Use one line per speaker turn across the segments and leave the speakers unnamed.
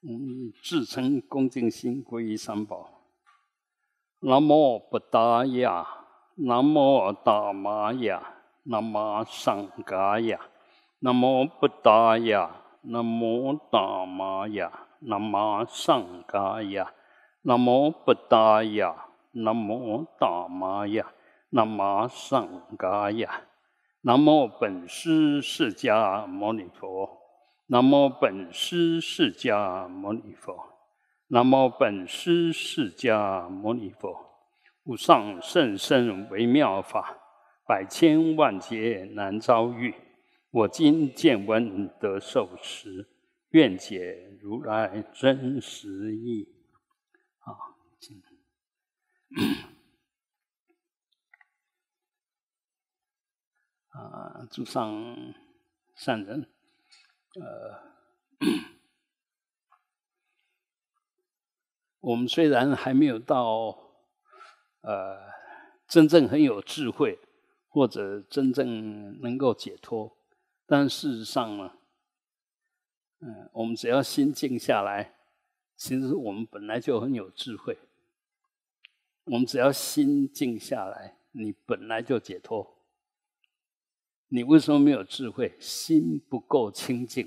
嗯，自称恭敬心皈依三宝，南无不达
呀，南无达摩呀，南无上盖呀，南无不达呀，南无达摩呀，南无上盖呀，南无不达呀，南无达摩呀，南无上盖呀，南无本师释迦牟尼佛。南无本师释迦牟尼佛，南无本师释迦牟尼佛，无上甚深微妙法，百千万劫难遭遇，我今见闻得受持，愿解如来真实意。啊，请。啊，诸上善人。
呃，
我们虽然还没有到呃真正很有智慧，或者真正能够解脱，但事实上呢，嗯，我们只要心静下来，其实我们本来就很有智慧。我们只要心静下来，你本来就解脱。你为什么没有智慧？心不够清净，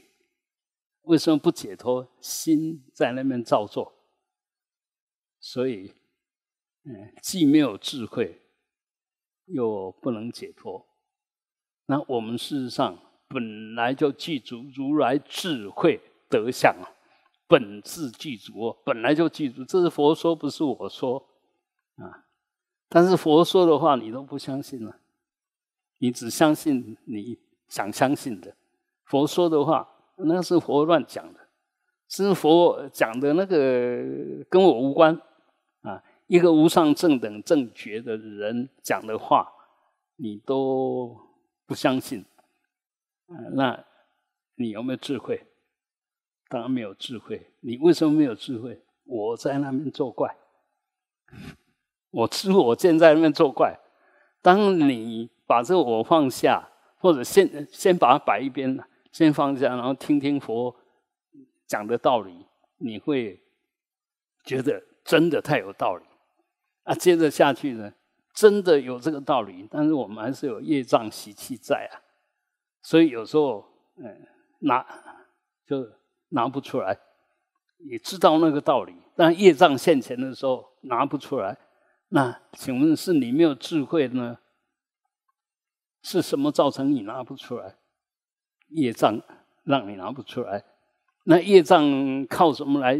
为什么不解脱？心在那边造作，所以，嗯，既没有智慧，又不能解脱。那我们事实上本来就具足如来智慧德相啊，本质具足，本来就具足。这是佛说，不是我说啊。但是佛说的话，你都不相信了。你只相信你想相信的，佛说的话那是佛乱讲的，是佛讲的那个跟我无关啊。一个无上正等正觉的人讲的话，你都不相信，那，你有没有智慧？当然没有智慧。你为什么没有智慧？我在那边作怪，我知我见在那边作怪。当你。把这个我放下，或者先先把它摆一边，先放下，然后听听佛讲的道理，你会觉得真的太有道理。啊，接着下去呢，真的有这个道理，但是我们还是有业障习气在啊，所以有时候，嗯，拿就拿不出来。你知道那个道理，但业障现前的时候拿不出来。那请问是你没有智慧呢？是什么造成你拿不出来？业障让你拿不出来。那业障靠什么来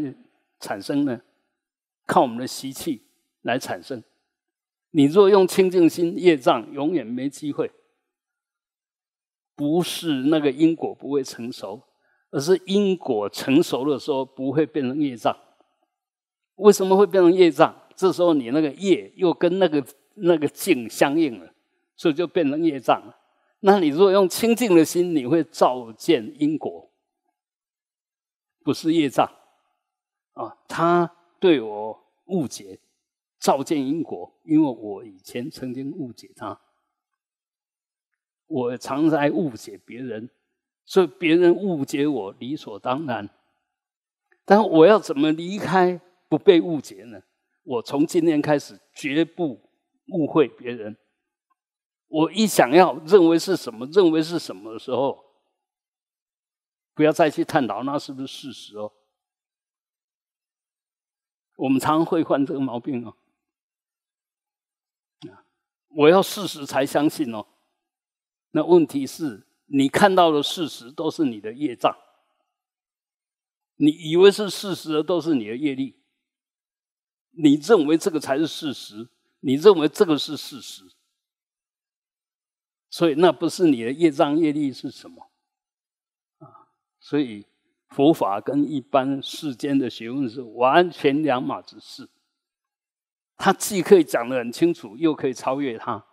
产生呢？靠我们的习气来产生。你若用清净心，业障永远没机会。不是那个因果不会成熟，而是因果成熟的时候不会变成业障。为什么会变成业障？这时候你那个业又跟那个那个境相应了。所以就变成业障。了。那你如果用清净的心，你会照见因果，不是业障啊！他对我误解，照见因果，因为我以前曾经误解他，我常在误解别人，所以别人误解我理所当然。但我要怎么离开不被误解呢？我从今天开始，绝不误会别人。我一想要认为是什么，认为是什么的时候，不要再去探讨那是不是事实哦。我们常常会犯这个毛病哦。啊，我要事实才相信哦。那问题是，你看到的事实都是你的业障，你以为是事实的都是你的业力，你认为这个才是事实，你认为这个是事实。所以那不是你的业障业力是什么？啊，所以佛法跟一般世间的学问是完全两码子事。他既可以讲得很清楚，又可以超越他。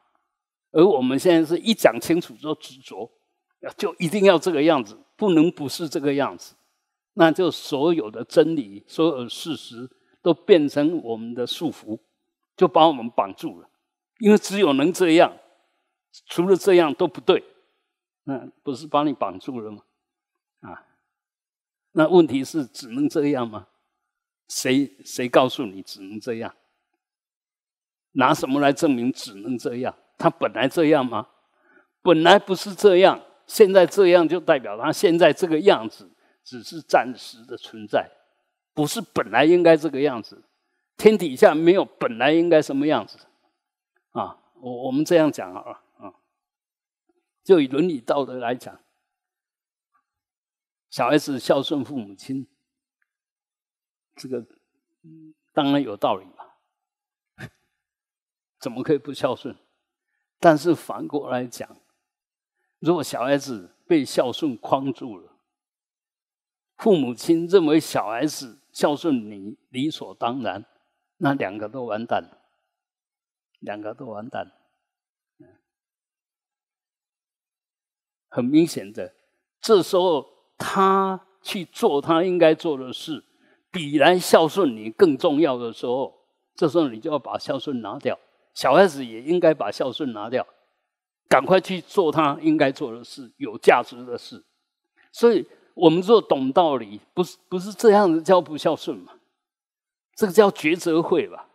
而我们现在是一讲清楚之后执着，就一定要这个样子，不能不是这个样子。那就所有的真理、所有的事实都变成我们的束缚，就把我们绑住了。因为只有能这样。除了这样都不对，那不是把你绑住了吗？啊，那问题是只能这样吗？谁谁告诉你只能这样？拿什么来证明只能这样？他本来这样吗？本来不是这样，现在这样就代表他现在这个样子只是暂时的存在，不是本来应该这个样子。天底下没有本来应该什么样子，啊，我我们这样讲啊。就以伦理道德来讲，小孩子孝顺父母亲，这个当然有道理嘛，怎么可以不孝顺？但是反过来讲，如果小孩子被孝顺框住了，父母亲认为小孩子孝顺你理所当然，那两个都完蛋，两个都完蛋。很明显的，这时候他去做他应该做的事，比来孝顺你更重要的时候，这时候你就要把孝顺拿掉。小孩子也应该把孝顺拿掉，赶快去做他应该做的事，有价值的事。所以我们做懂道理，不是不是这样子叫不孝顺嘛？这个叫抉择会吧？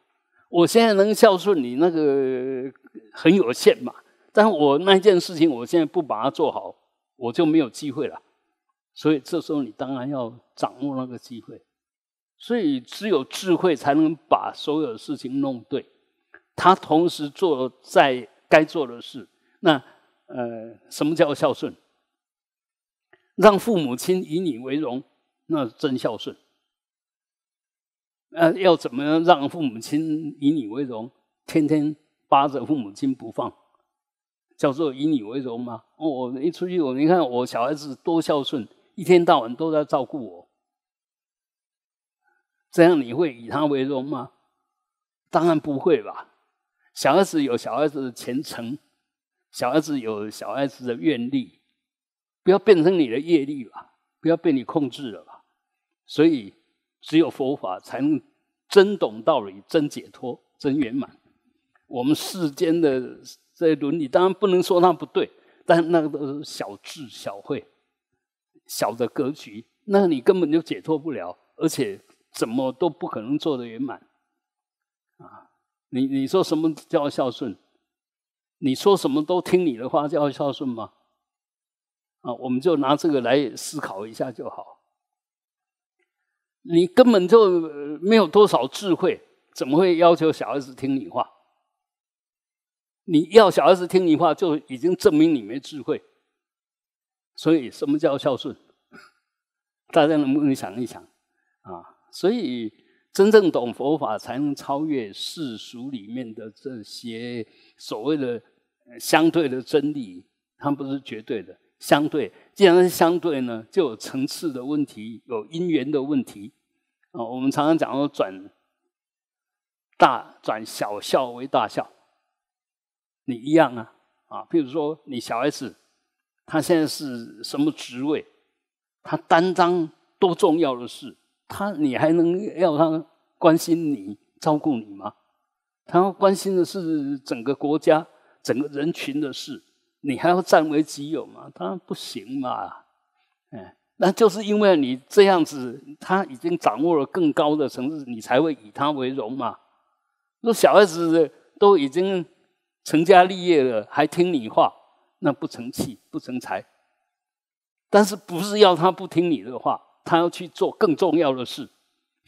我现在能孝顺你那个很有限嘛？但我那件事情，我现在不把它做好，我就没有机会了。所以这时候你当然要掌握那个机会。所以只有智慧才能把所有事情弄对。他同时做在该做的事。那呃，什么叫孝顺？让父母亲以你为荣，那真孝顺。呃，要怎么样让父母亲以你为荣？天天扒着父母亲不放。叫做以你为荣吗？我一出去，我你看我小孩子多孝顺，一天到晚都在照顾我。这样你会以他为荣吗？当然不会吧。小孩子有小孩子的前程，小孩子有小孩子的愿力，不要变成你的业力吧，不要被你控制了吧。所以只有佛法才能真懂道理、真解脱、真圆满。我们世间的。这伦理当然不能说他不对，但那个都是小智小慧、小的格局，那你根本就解脱不了，而且怎么都不可能做得圆满。啊，你你说什么叫孝顺？你说什么都听你的话叫孝顺吗？啊，我们就拿这个来思考一下就好。你根本就没有多少智慧，怎么会要求小孩子听你话？你要小孩子听你话，就已经证明你没智慧。所以什么叫孝顺？大家能不能想一想啊？所以真正懂佛法，才能超越世俗里面的这些所谓的相对的真理，它不是绝对的。相对，既然是相对呢，就有层次的问题，有因缘的问题。啊，我们常常讲说转大转小孝为大孝。你一样啊，啊，譬如说，你小孩子，他现在是什么职位？他担当多重要的事？他你还能要他关心你、照顾你吗？他关心的是整个国家、整个人群的事，你还要占为己有吗？他不行嘛，嗯，那就是因为你这样子，他已经掌握了更高的层次，你才会以他为荣嘛。那小孩子都已经。成家立业了，还听你话，那不成器、不成才。但是不是要他不听你的话？他要去做更重要的事，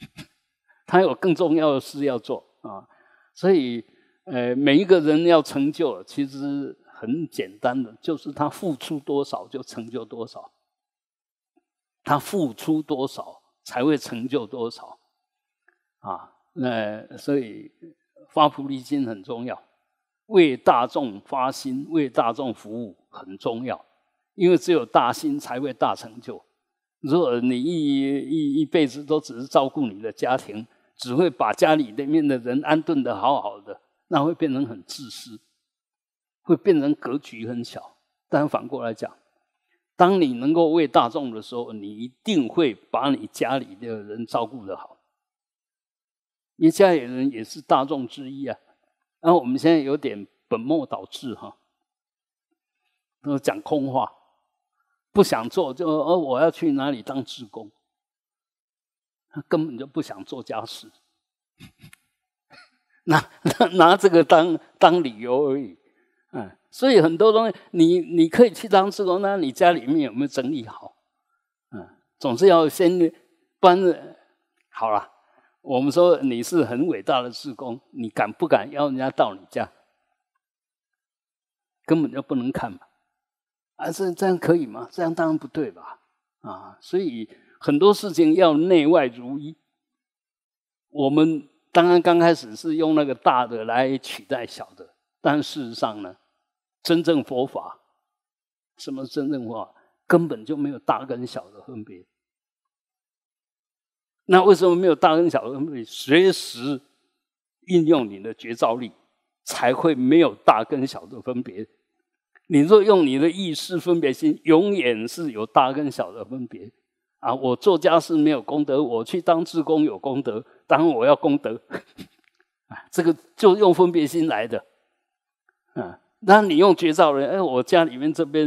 他有更重要的事要做啊。所以，呃，每一个人要成就，其实很简单的，就是他付出多少就成就多少，他付出多少才会成就多少啊。那所以发菩提心很重要。为大众发心，为大众服务很重要，因为只有大心才会大成就。如果你一一一辈子都只是照顾你的家庭，只会把家里面的人安顿的好好的，那会变成很自私，会变成格局很小。但反过来讲，当你能够为大众的时候，你一定会把你家里的人照顾的好，你家里人也是大众之一啊。然后我们现在有点本末倒置哈，都讲空话，不想做就哦我要去哪里当职工，他根本就不想做家事，拿拿拿这个当当理由而已，嗯，所以很多东西你你可以去当职工，那你家里面有没有整理好？嗯，总是要先搬好了。我们说你是很伟大的职工，你敢不敢邀人家到你家？根本就不能看嘛！啊，这这样可以吗？这样当然不对吧？啊，所以很多事情要内外如一。我们当然刚开始是用那个大的来取代小的，但事实上呢，真正佛法，什么真正佛法，根本就没有大跟小的分别。那为什么没有大跟小的分别？随时运用你的觉照力，才会没有大跟小的分别。你若用你的意识分别心，永远是有大跟小的分别。啊，我做家事没有功德，我去当职工有功德，当我要功德，啊，这个就用分别心来的。啊，那你用觉照人，哎，我家里面这边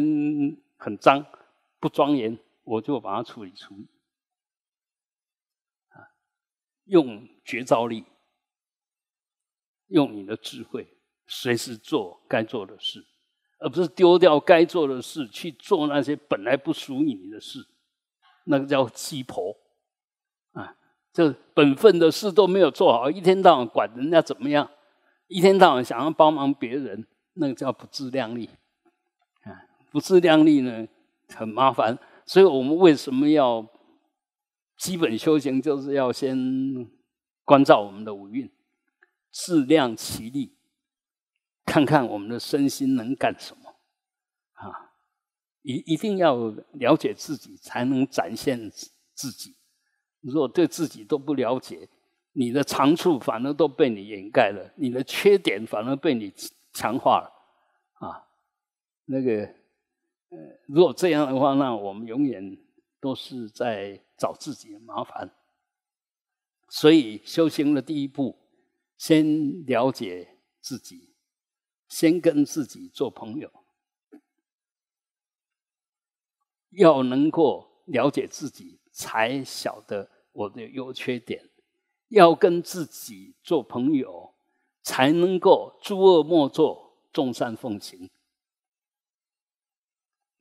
很脏，不庄严，我就把它处理处理。用绝招力，用你的智慧，随时做该做的事，而不是丢掉该做的事去做那些本来不属于你的事。那个叫鸡婆啊，这本分的事都没有做好，一天到晚管人家怎么样，一天到晚想要帮忙别人，那个叫不自量力啊！不自量力呢，很麻烦。所以我们为什么要？基本修行就是要先关照我们的五蕴，自量其力，看看我们的身心能干什么啊！一一定要了解自己，才能展现自己。如果对自己都不了解，你的长处反而都被你掩盖了，你的缺点反而被你强化了啊！那个，呃，如果这样的话，那我们永远。都是在找自己的麻烦，所以修行的第一步，先了解自己，先跟自己做朋友，要能够了解自己，才晓得我的优缺点；要跟自己做朋友，才能够诸恶莫作，众善奉行。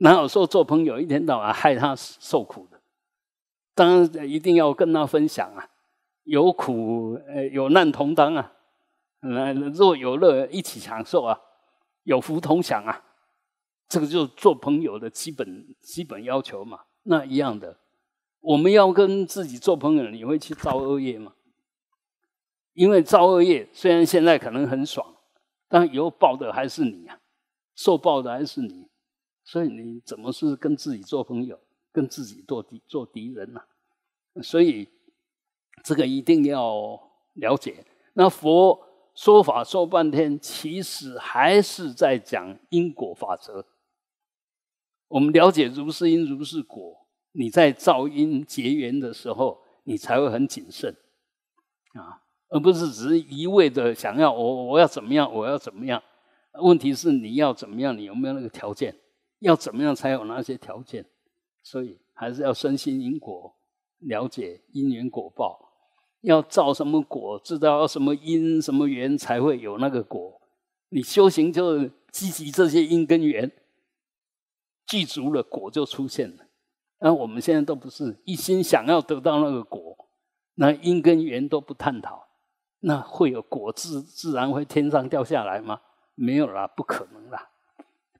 哪有说做朋友一天到晚害他受苦的？当然一定要跟他分享啊，有苦呃有难同当啊，若有乐一起享受啊，有福同享啊，这个就是做朋友的基本基本要求嘛。那一样的，我们要跟自己做朋友，你会去造恶业吗？因为造恶业虽然现在可能很爽，但以后报的还是你啊，受报的还是你。所以你怎么是跟自己做朋友，跟自己做敌做敌人呢？所以这个一定要了解。那佛说法说半天，其实还是在讲因果法则。我们了解如是因如是果，你在造因结缘的时候，你才会很谨慎啊，而不是只是一味的想要我我要怎么样，我要怎么样。问题是你要怎么样，你有没有那个条件？要怎么样才有那些条件？所以还是要深信因果，了解因缘果报，要造什么果，知道什么因什么缘才会有那个果。你修行就积极这些因跟缘，具足了果就出现了。那我们现在都不是一心想要得到那个果，那因跟缘都不探讨，那会有果自自然会天上掉下来吗？没有啦，不可能啦，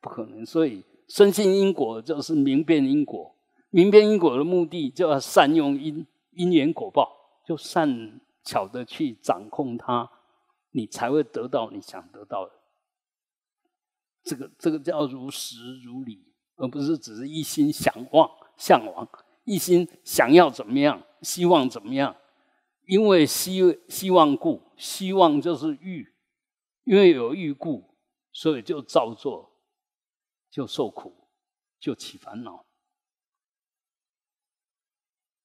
不可能。所以。深信因果，就是明辨因果。明辨因果的目的，就要善用因因缘果报，就善巧的去掌控它，你才会得到你想得到。的。这个这个叫如实如理，而不是只是一心想望、向往，一心想要怎么样，希望怎么样。因为希希望故，希望就是欲，因为有欲故，所以就造作。就受苦，就起烦恼。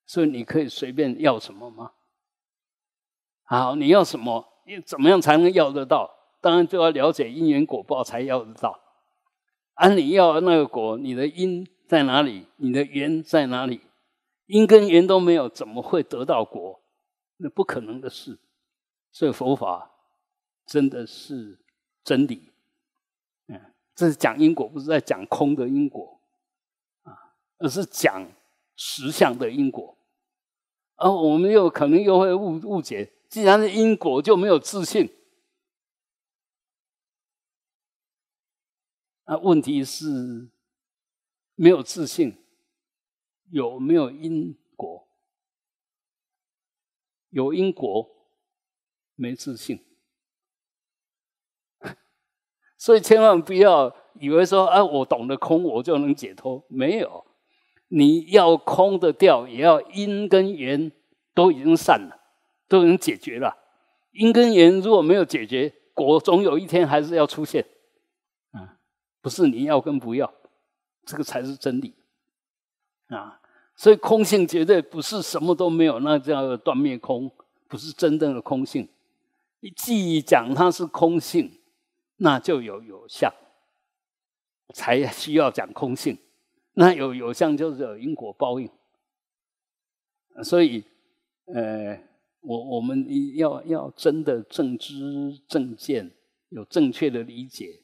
所以你可以随便要什么吗？好，你要什么？你怎么样才能要得到？当然就要了解因缘果报才要得到。啊，你要那个果，你的因在哪里？你的缘在哪里？因跟缘都没有，怎么会得到果？那不可能的事。所以佛法真的是真理。这是讲因果，不是在讲空的因果啊，而是讲实相的因果。而我们又可能又会误误解，既然是因果，就没有自信。那问题是没有自信，有没有因果？有因果，没自信。所以千万不要以为说啊，我懂得空，我就能解脱。没有，你要空的掉，也要因跟缘都已经散了，都已经解决了。因跟缘如果没有解决，果总有一天还是要出现。啊，不是你要跟不要，这个才是真理。啊，所以空性绝对不是什么都没有，那叫断灭空，不是真正的空性。你既讲它是空性。那就有有相，才 需要讲空性。那有有相就是有因果报应，所以，呃，我我们要要真的正知正见，有正确的理解，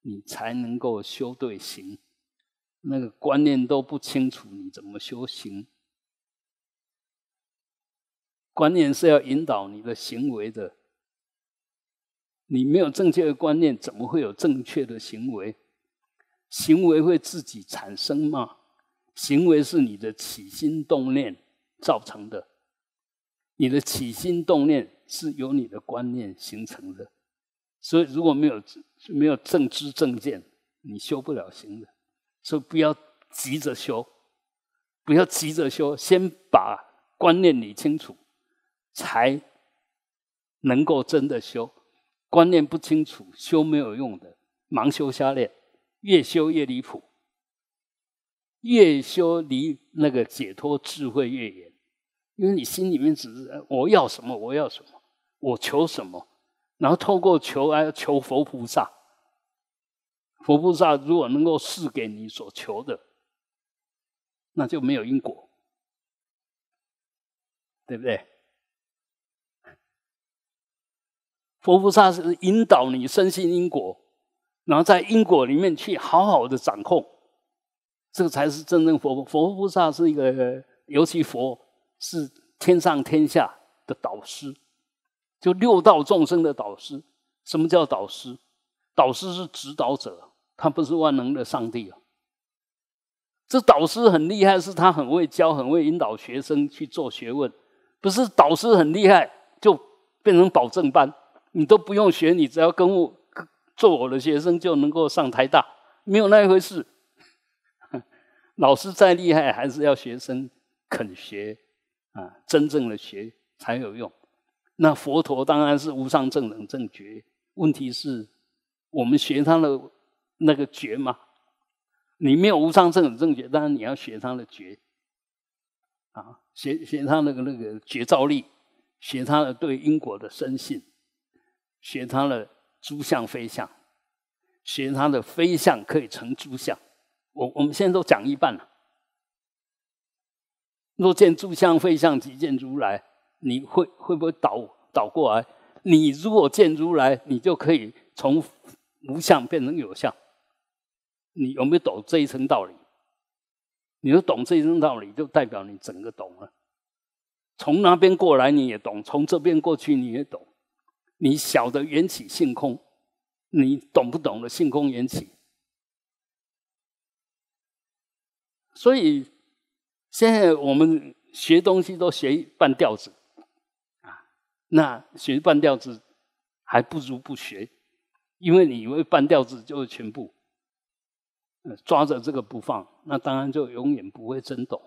你才能够修对行。那个观念都不清楚，你怎么修行？观念是要引导你的行为的。你没有正确的观念，怎么会有正确的行为？行为会自己产生吗？行为是你的起心动念造成的。你的起心动念是由你的观念形成的。所以如果没有没有正知正见，你修不了行的。所以不要急着修，不要急着修，先把观念理清楚，才能够真的修。观念不清楚，修没有用的，盲修瞎练，越修越离谱，越修离那个解脱智慧越远，因为你心里面只是我要什么我要什么，我求什么，然后透过求来求佛菩萨，佛菩萨如果能够赐给你所求的，那就没有因果，对不对？佛菩萨是引导你深信因果，然后在因果里面去好好的掌控，这个才是真正佛佛菩萨是一个，尤其佛是天上天下的导师，就六道众生的导师。什么叫导师？导师是指导者，他不是万能的上帝啊。这导师很厉害，是他很会教、很会引导学生去做学问，不是导师很厉害就变成保证班。你都不用学，你只要跟我做我的学生就能够上台大，没有那一回事。老师再厉害，还是要学生肯学啊，真正的学才有用。那佛陀当然是无上正等正觉，问题是，我们学他的那个觉吗？你没有无上正等正觉，当然你要学他的觉啊，学学他那个那个觉照力，学他的对因果的深信。学他的诸相非相，学他的非相可以成诸相。我我们现在都讲一半了。若见诸相非相即见如来，你会会不会倒倒过来？你如果见如来，你就可以从无相变成有相。你有没有懂这一层道理？你懂这一层道理，就代表你整个懂了。从那边过来你也懂，从这边过去你也懂。你晓得缘起性空，你懂不懂得性空缘起？所以现在我们学东西都学半吊子，啊，那学半吊子还不如不学，因为你以为半吊子就是全部，抓着这个不放，那当然就永远不会真懂。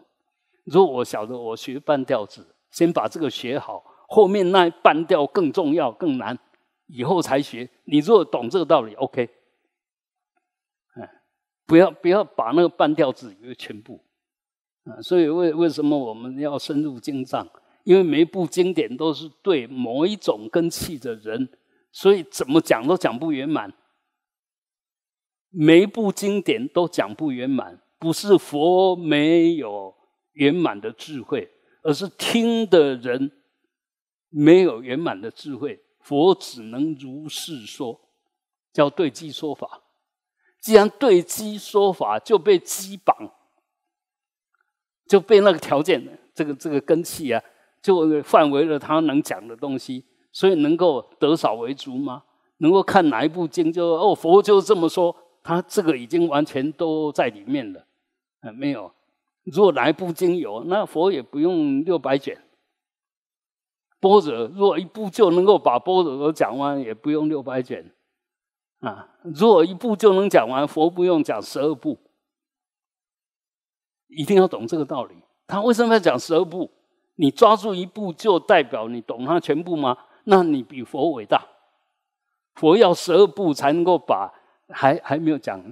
如果我晓得我学半吊子，先把这个学好。后面那半调更重要、更难，以后才学。你如果懂这个道理，OK。嗯，不要不要把那个半调子全部。啊，所以为为什么我们要深入经藏？因为每一部经典都是对某一种根器的人，所以怎么讲都讲不圆满。每一部经典都讲不圆满，不是佛没有圆满的智慧，而是听的人。没有圆满的智慧，佛只能如是说，叫对机说法。既然对机说法，就被机绑，就被那个条件，这个这个根器啊，就范围了他能讲的东西。所以能够得少为足吗？能够看哪一部经就哦，佛就这么说，他这个已经完全都在里面了，没有。如果哪一部经有，那佛也不用六百卷。波折，若一步就能够把波折都讲完，也不用六百卷啊。如果一步就能讲完，佛不用讲十二步，一定要懂这个道理。他为什么要讲十二步？你抓住一步就代表你懂他全部吗？那你比佛伟大。佛要十二步才能够把还还没有讲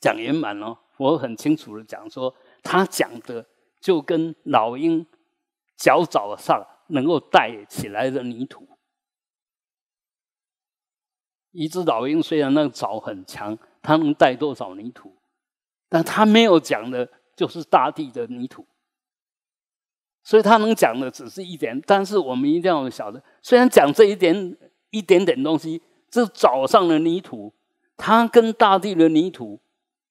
讲圆满哦。我很清楚的讲说，他讲的就跟老鹰脚爪上。能够带起来的泥土，一只老鹰虽然那个爪很强，它能带多少泥土？但它没有讲的，就是大地的泥土。所以它能讲的只是一点，但是我们一定要晓得，虽然讲这一点一点点东西，这爪上的泥土，它跟大地的泥土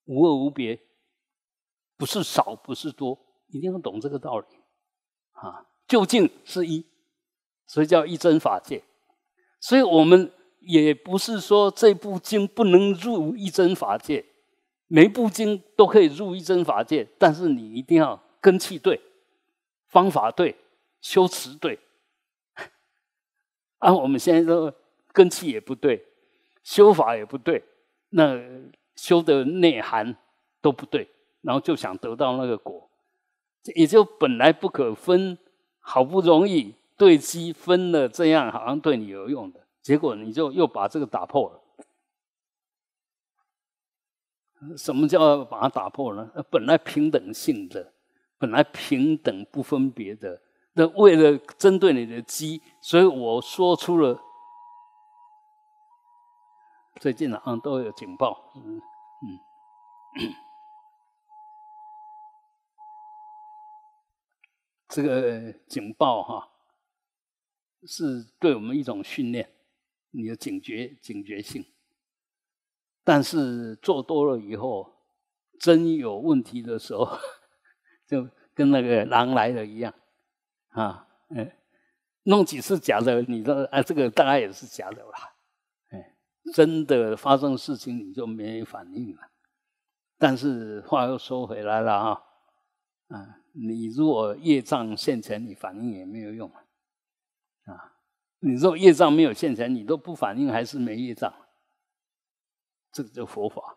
无二无别，不是少，不是多，一定要懂这个道理，啊。究竟是一，所以叫一真法界。所以我们也不是说这部经不能入一真法界，每部经都可以入一真法界。但是你一定要根器对，方法对，修持对。啊，我们现在说，根器也不对，修法也不对，那修的内涵都不对，然后就想得到那个果，也就本来不可分。好不容易对机分了，这样好像对你有用的，结果你就又把这个打破了。什么叫把它打破了？本来平等性的，本来平等不分别的，那为了针对你的鸡，所以我说出了。最近好像都有警报，
嗯嗯。
这个警报哈，是对我们一种训练，你的警觉、警觉性。但是做多了以后，真有问题的时候，就跟那个狼来了一样，啊，嗯，弄几次假的，你这啊，这个大概也是假的吧，哎，真的发生事情你就没反应了。但是话又说回来了啊，嗯。你如果业障现前，你反应也没有用，啊！你如果业障没有现前，你都不反应，还是没业障。这个叫佛法。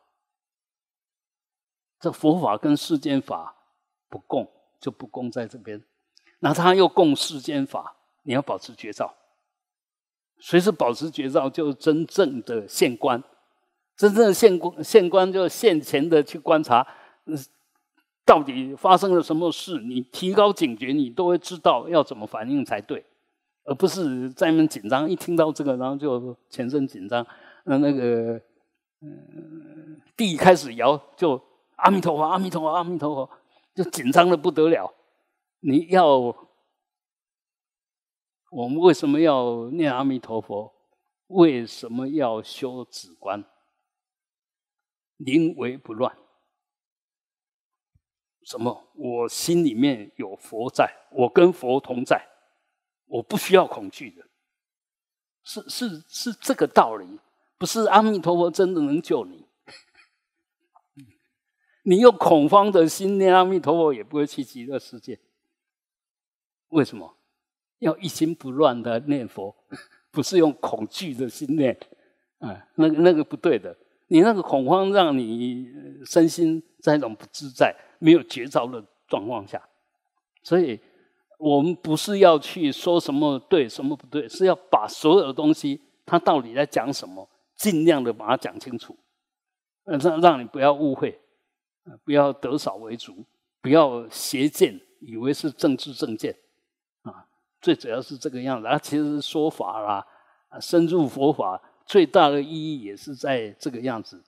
这佛法跟世间法不共，就不共在这边。那他又共世间法，你要保持绝招。谁是保持绝招？就是真正的现观。真正的现观，现观就现前的去观察。到底发生了什么事？你提高警觉，你都会知道要怎么反应才对，而不是在那紧张。一听到这个，然后就全身紧张。那那个，嗯，地开始摇，就阿弥陀佛，阿弥陀佛，阿弥陀佛，就紧张的不得了。你要，我们为什么要念阿弥陀佛？为什么要修止观？临危不乱。什么？我心里面有佛，在我跟佛同在，我不需要恐惧的，是是是这个道理，不是阿弥陀佛真的能救你。你用恐慌的心念阿弥陀佛，也不会去极乐世界。为什么要一心不乱的念佛？不是用恐惧的心念，啊，那个那个不对的。你那个恐慌，让你身心在一种不自在、没有绝招的状况下，所以我们不是要去说什么对、什么不对，是要把所有的东西，它到底在讲什么，尽量的把它讲清楚，让让你不要误会，不要得少为足，不要邪见，以为是政治政见，啊，最主要是这个样子。其实说法啦，啊，深入佛法。最大的意义也是在这个样子，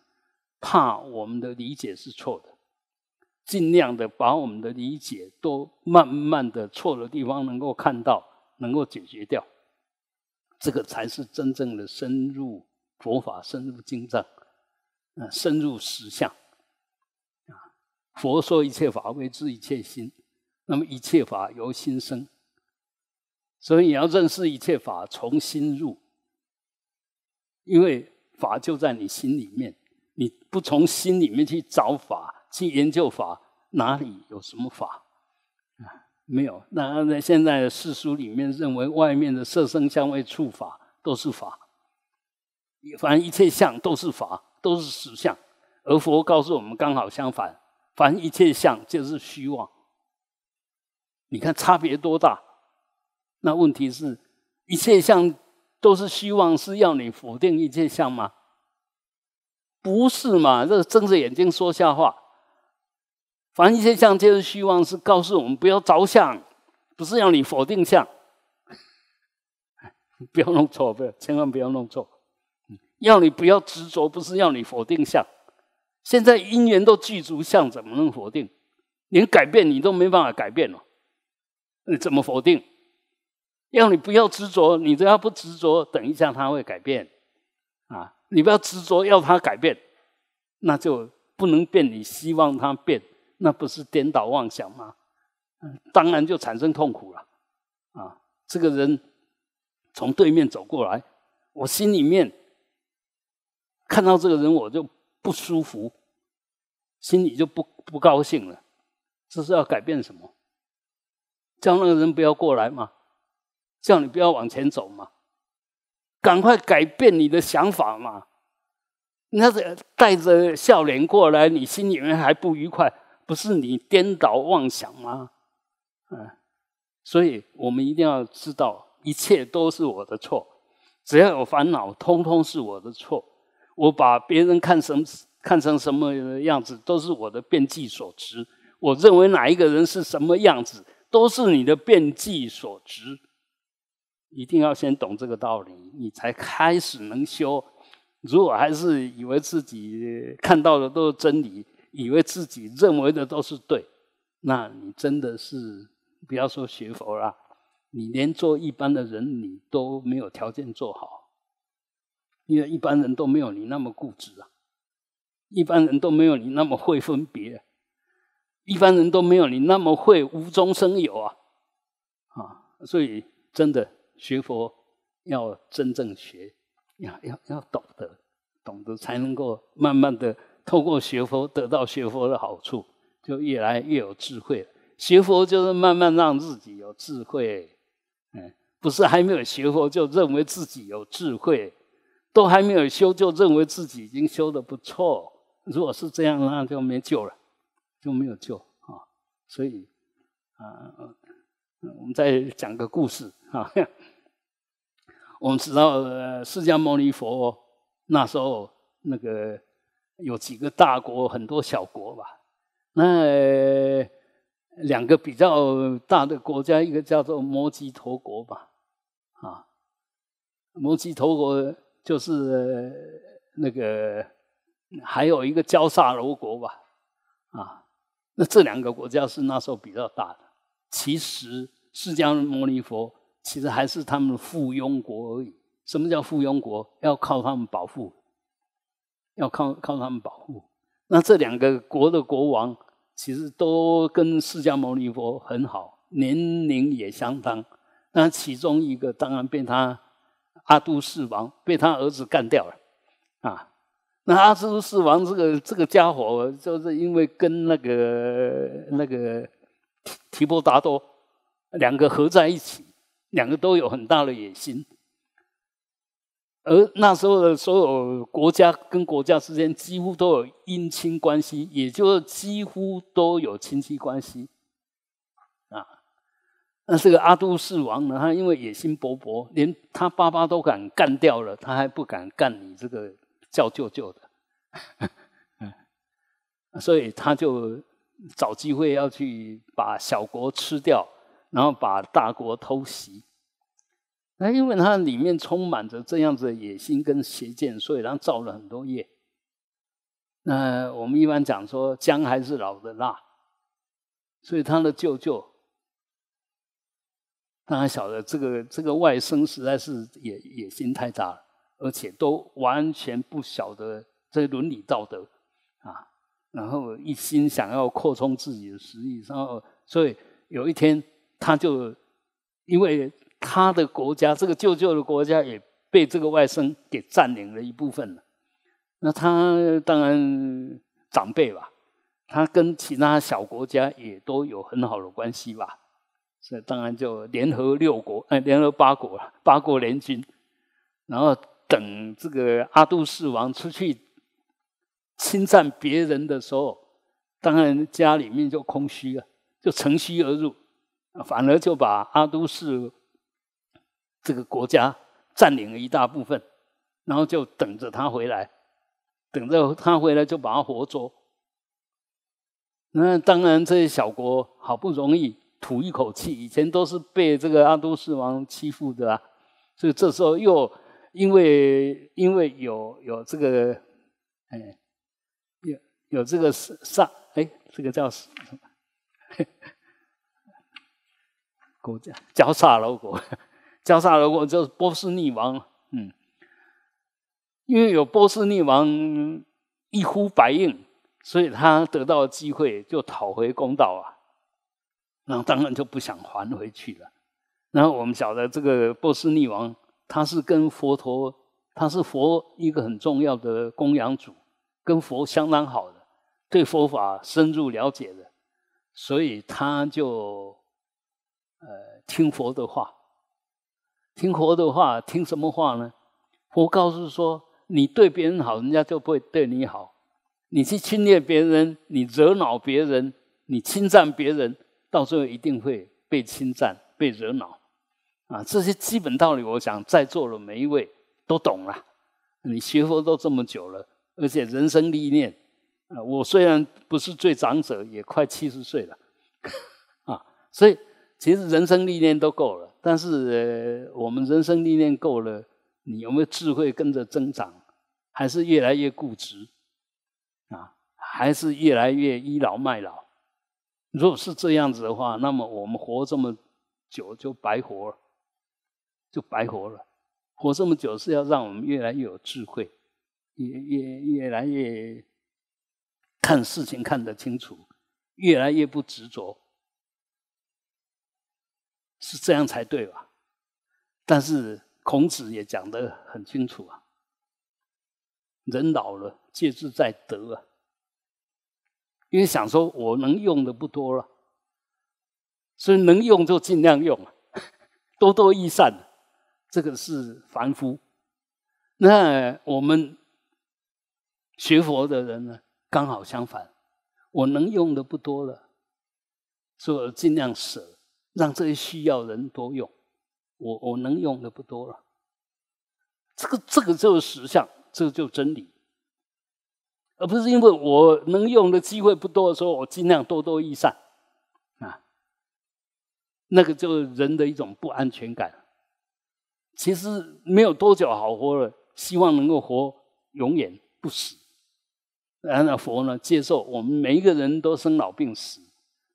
怕我们的理解是错的，尽量的把我们的理解都慢慢的错的地方能够看到，能够解决掉，这个才是真正的深入佛法，深入经藏，嗯，深入实相。佛说一切法为治一切心，那么一切法由心生，所以你要认识一切法从心入。因为法就在你心里面，你不从心里面去找法，去研究法，哪里有什么法啊？没有。那在现在的世俗里面认为，外面的色声香味触法都是法，凡一切相都是法，都是实相。而佛告诉我们，刚好相反，凡一切相就是虚妄。你看差别多大？那问题是，一切相。都是希望是要你否定一切相吗？不是嘛，这睁着眼睛说瞎话。凡一切相就是希望，是告诉我们不要着相，不是要你否定相。不要弄错，不要，千万不要弄错。要你不要执着，不是要你否定相。现在因缘都具足相，怎么能否定？连改变你都没办法改变了，你怎么否定？要你不要执着，你只要不执着，等一下他会改变，啊，你不要执着，要他改变，那就不能变。你希望他变，那不是颠倒妄想吗？当然就产生痛苦了，啊，这个人从对面走过来，我心里面看到这个人，我就不舒服，心里就不不高兴了。这是要改变什么？叫那个人不要过来吗？叫你不要往前走嘛，赶快改变你的想法嘛！你要是带着笑脸过来，你心里面还不愉快，不是你颠倒妄想吗？嗯，所以我们一定要知道，一切都是我的错。只要有烦恼，通通是我的错。我把别人看成看成什么样子，都是我的变计所值。我认为哪一个人是什么样子，都是你的变计所值。一定要先懂这个道理，你才开始能修。如果还是以为自己看到的都是真理，以为自己认为的都是对，那你真的是不要说学佛了，你连做一般的人你都没有条件做好。因为一般人都没有你那么固执啊，一般人都没有你那么会分别，一般人都没有你那么会无中生有啊，啊，所以真的。学佛要真正学，要要要懂得，懂得才能够慢慢的透过学佛得到学佛的好处，就越来越有智慧。学佛就是慢慢让自己有智慧，嗯，不是还没有学佛就认为自己有智慧，都还没有修就认为自己已经修的不错，如果是这样，那就没救了，就没有救啊。所以，啊，我们再讲个故事啊。我们知道，释迦牟尼佛那时候那个有几个大国，很多小国吧。那两个比较大的国家，一个叫做摩揭陀国吧，啊，摩揭陀国就是那个还有一个交萨罗国吧，啊，那这两个国家是那时候比较大的。其实释迦牟尼佛。其实还是他们附庸国而已。什么叫附庸国？要靠他们保护，要靠靠他们保护。那这两个国的国王，其实都跟释迦牟尼佛很好，年龄也相当。那其中一个当然被他阿都世王被他儿子干掉了啊。那阿都世王这个这个家伙，就是因为跟那个那个提提婆达多两个合在一起。两个都有很大的野心，而那时候的所有国家跟国家之间几乎都有姻亲关系，也就几乎都有亲戚关系。啊，那这个阿杜士王呢，他因为野心勃勃，连他爸爸都敢干掉了，他还不敢干你这个叫舅舅的，所以他就找机会要去把小国吃掉。然后把大国偷袭，那因为他里面充满着这样子的野心跟邪见，所以他造了很多业。那我们一般讲说，姜还是老的辣，所以他的舅舅大家晓得这个这个外甥实在是野野心太大了，而且都完全不晓得这伦理道德啊，然后一心想要扩充自己的实力，然后所以有一天。他就因为他的国家，这个舅舅的国家也被这个外甥给占领了一部分了。那他当然长辈吧，他跟其他小国家也都有很好的关系吧。所以当然就联合六国，哎，联合八国了，八国联军。然后等这个阿杜士王出去侵占别人的时候，当然家里面就空虚了，就乘虚而入。反而就把阿都市这个国家占领了一大部分，然后就等着他回来，等着他回来就把他活捉。那当然这些小国好不容易吐一口气，以前都是被这个阿都市王欺负的啊，所以这时候又因为因为有有这个，哎，有有这个上哎，这个叫什么？交交差了，国，交差了国就是波斯匿王，嗯，因为有波斯匿王一呼百应，所以他得到机会就讨回公道啊，那当然就不想还回去了。然后我们晓得这个波斯匿王，他是跟佛陀，他是佛一个很重要的供养主，跟佛相当好的，对佛法深入了解的，所以他就。呃，听佛的话，听佛的话，听什么话呢？佛告诉说，你对别人好，人家就不会对你好。你去侵略别人，你惹恼别人，你侵占别人，到最后一定会被侵占、被惹恼。啊，这些基本道理，我想在座的每一位都懂了。你学佛都这么久了，而且人生历练，啊，我虽然不是最长者，也快七十岁了，啊，所以。其实人生历练都够了，但是呃，我们人生历练够了，你有没有智慧跟着增长？还是越来越固执啊？还是越来越倚老卖老？如果是这样子的话，那么我们活这么久就白活了，就白活了。活这么久是要让我们越来越有智慧，越越越来越看事情看得清楚，越来越不执着。是这样才对吧？但是孔子也讲得很清楚啊，人老了，戒之在德啊。因为想说，我能用的不多了，所以能用就尽量用，多多益善。这个是凡夫。那我们学佛的人呢，刚好相反，我能用的不多了，所以尽量舍。让这些需要人多用，我我能用的不多了，这个这个就是实相，这个就真理，而不是因为我能用的机会不多的时候，我尽量多多益善，啊，那个就是人的一种不安全感，其实没有多久好活了，希望能够活永远不死，然后佛呢接受我们每一个人都生老病死。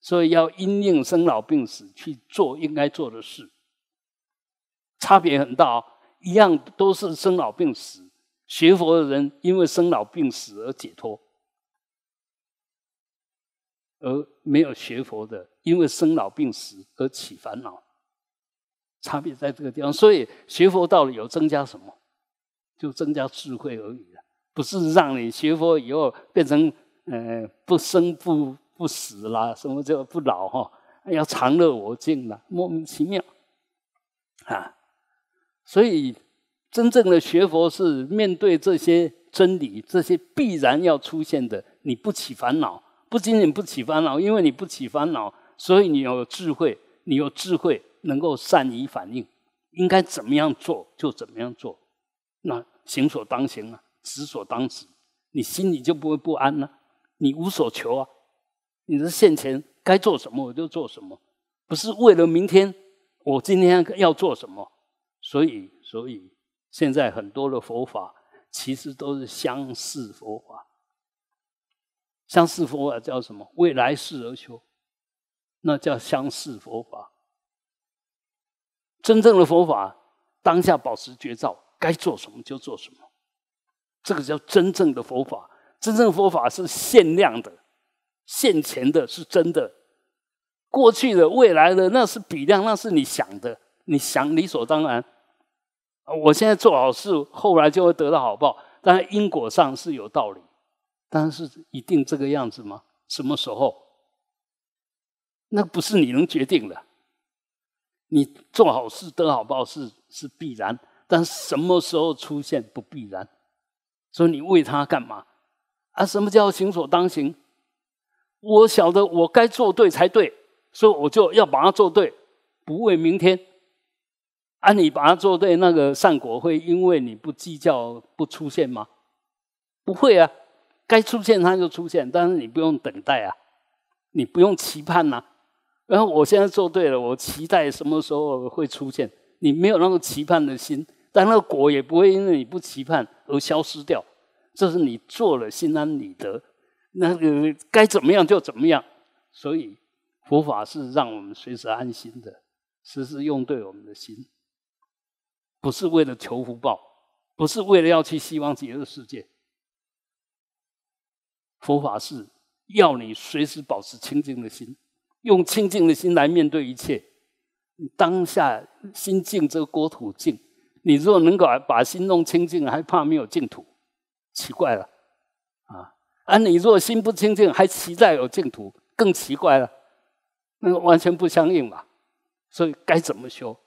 所以要因应生老病死去做应该做的事，差别很大哦。一样都是生老病死，学佛的人因为生老病死而解脱，而没有学佛的因为生老病死而起烦恼，差别在这个地方。所以学佛到底有增加什么？就增加智慧而已，不是让你学佛以后变成呃不生不。不死啦，什么叫不老哈？要常乐我净了，莫名其妙啊！所以真正的学佛是面对这些真理，这些必然要出现的，你不起烦恼。不仅仅不起烦恼，因为你不起烦恼，所以你有智慧。你有智慧，能够善于反应，应该怎么样做就怎么样做。那行所当行啊，止所当止，你心里就不会不安了。你无所求啊。你的现前该做什么我就做什么，不是为了明天。我今天要做什么，所以所以现在很多的佛法其实都是相似佛法，相似佛法叫什么？为来世而修，那叫相似佛法。真正的佛法当下保持绝照，该做什么就做什么，这个叫真正的佛法。真正佛法是限量的。现前的是真的，过去的、未来的，那是比量，那是你想的，你想理所当然。我现在做好事，后来就会得到好报，当然因果上是有道理，但是一定这个样子吗？什么时候？那不是你能决定的。你做好事得好报是是必然，但什么时候出现不必然，所以你为他干嘛？啊，什么叫行所当行？我晓得我该做对才对，所以我就要把它做对，不为明天。啊，你把它做对，那个善果会因为你不计较不出现吗？不会啊，该出现它就出现，但是你不用等待啊，你不用期盼呐。然后我现在做对了，我期待什么时候会出现？你没有那个期盼的心，但那个果也不会因为你不期盼而消失掉。这是你做了心安理得。那个该怎么样就怎么样，所以佛法是让我们随时安心的，时时用对我们的心，不是为了求福报，不是为了要去希望极乐世界。佛法是要你随时保持清净的心，用清净的心来面对一切。当下心静则国土静，你如果能够把心弄清净，还怕没有净土？奇怪了。啊，你若心不清净，还期待有净土，更奇怪了，那完全不相应嘛。所以该怎么修，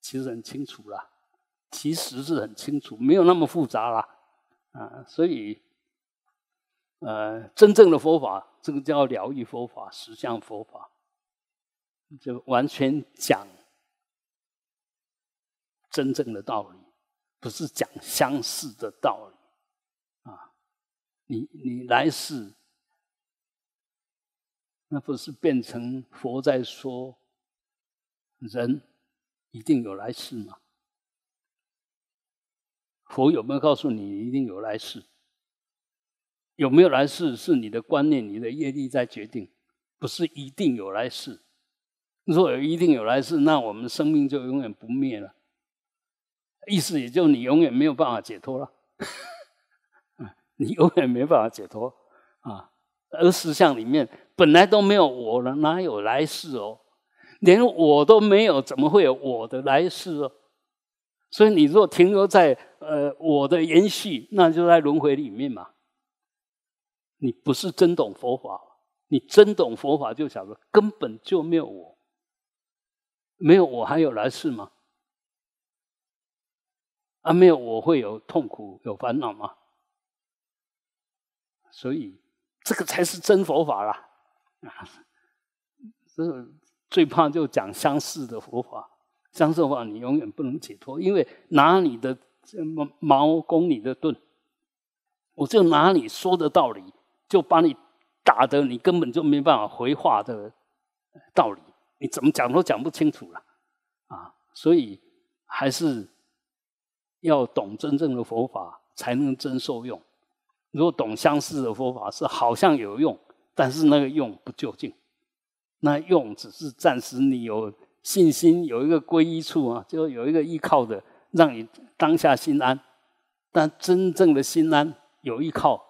其实很清楚了，其实是很清楚，没有那么复杂啦。啊，所以，呃，真正的佛法，这个叫疗愈佛法、实相佛法，就完全讲真正的道理，不是讲相似的道理。你你来世，那不是变成佛在说，人一定有来世吗？佛有没有告诉你一定有来世？有没有来世是你的观念、你的业力在决定？不是一定有来世。若有一定有来世，那我们生命就永远不灭了，意思也就你永远没有办法解脱了。你永远没办法解脱啊！而实相里面本来都没有我了，哪有来世哦？连我都没有，怎么会有我的来世哦？所以你若停留在呃我的延续，那就在轮回里面嘛。你不是真懂佛法，你真懂佛法就晓得根本就没有我，没有我还有来世吗？啊，没有我会有痛苦有烦恼吗？所以，这个才是真佛法啦！啊，这最怕就讲相似的佛法，相似法你永远不能解脱，因为拿你的这矛攻你的盾，我就拿你说的道理，就把你打得你根本就没办法回话的道理，你怎么讲都讲不清楚了。啊，所以还是要懂真正的佛法，才能真受用。如果懂相似的佛法是好像有用，但是那个用不究竟，那用只是暂时你有信心有一个皈依处啊，就有一个依靠的，让你当下心安。但真正的心安有依靠，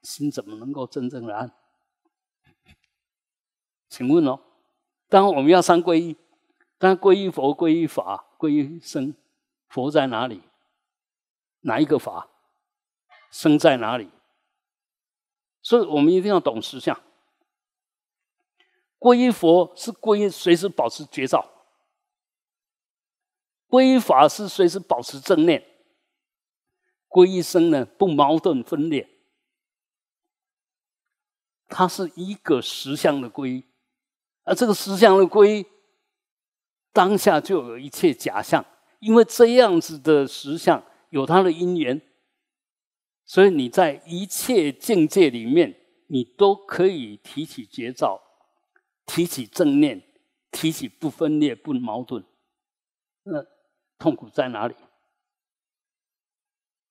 心怎么能够真正的安？请问哦，当我们要三皈依，当皈依佛、皈依法、皈依僧，佛在哪里？哪一个法？生在哪里？所以我们一定要懂实相。皈依佛是皈依随时保持觉照，皈依法是随时保持正念，皈依僧呢不矛盾分裂，它是一个实相的皈依，而这个实相的皈依，当下就有一切假象，因为这样子的实相有它的因缘。所以你在一切境界里面，你都可以提起觉照，提起正念，提起不分裂、不矛盾。那痛苦在哪里？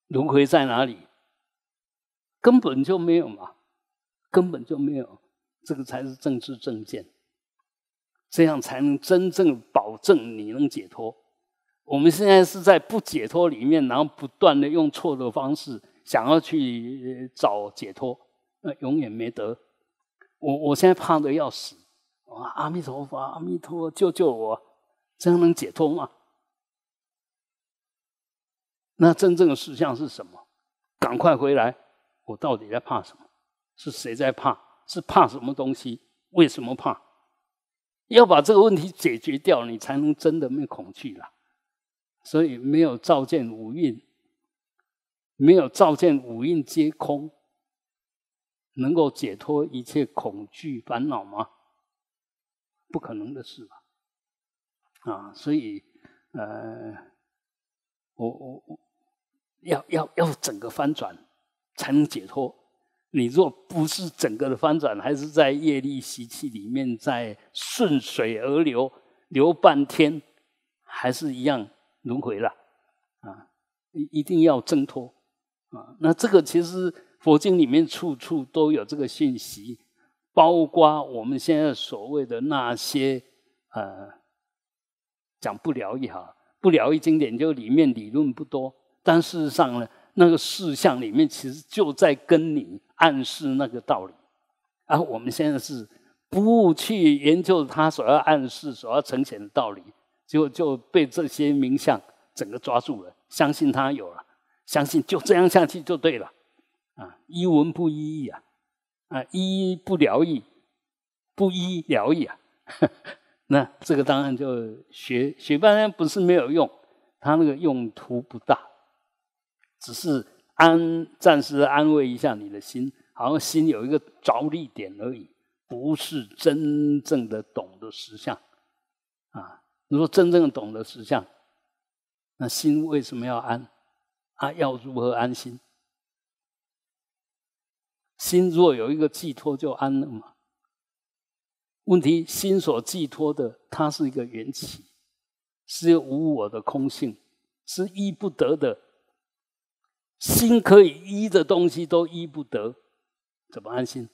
轮回在哪里？根本就没有嘛！根本就没有，这个才是正知正见。这样才能真正保证你能解脱。我们现在是在不解脱里面，然后不断的用错的方式。想要去找解脱，那永远没得。我我现在怕的要死，阿弥陀佛，阿弥陀救救我，这样能解脱吗？那真正的事相是什么？赶快回来！我到底在怕什么？是谁在怕？是怕什么东西？为什么怕？要把这个问题解决掉，你才能真的没恐惧了。所以没有照见五蕴。没有照见五蕴皆空，能够解脱一切恐惧烦恼吗？不可能的事吧！啊，所以，呃，我我我，要要要整个翻转才能解脱。你若不是整个的翻转，还是在业力习气里面，在顺水而流，流半天，还是一样轮回了啊！一一定要挣脱。啊，那这个其实佛经里面处处都有这个信息，包括我们现在所谓的那些，呃，讲不聊也好，不聊一经典，就里面理论不多。但事实上呢，那个事项里面其实就在跟你暗示那个道理，而我们现在是不去研究他所要暗示、所要呈现的道理，结果就被这些名相整个抓住了，相信他有了。相信就这样下去就对了，啊，医文不医义啊，啊，医不疗义，不医疗义啊。那这个当然就学学半天不是没有用，他那个用途不大，只是安暂时安慰一下你的心，好像心有一个着力点而已，不是真正的懂得实相啊。如果真正懂得实相，那心为什么要安？那要如何安心？心若有一个寄托，就安了嘛。问题，心所寄托的，它是一个缘起，是一个无我的空性，是医不得的。心可以医的东西都医不得，怎么安心？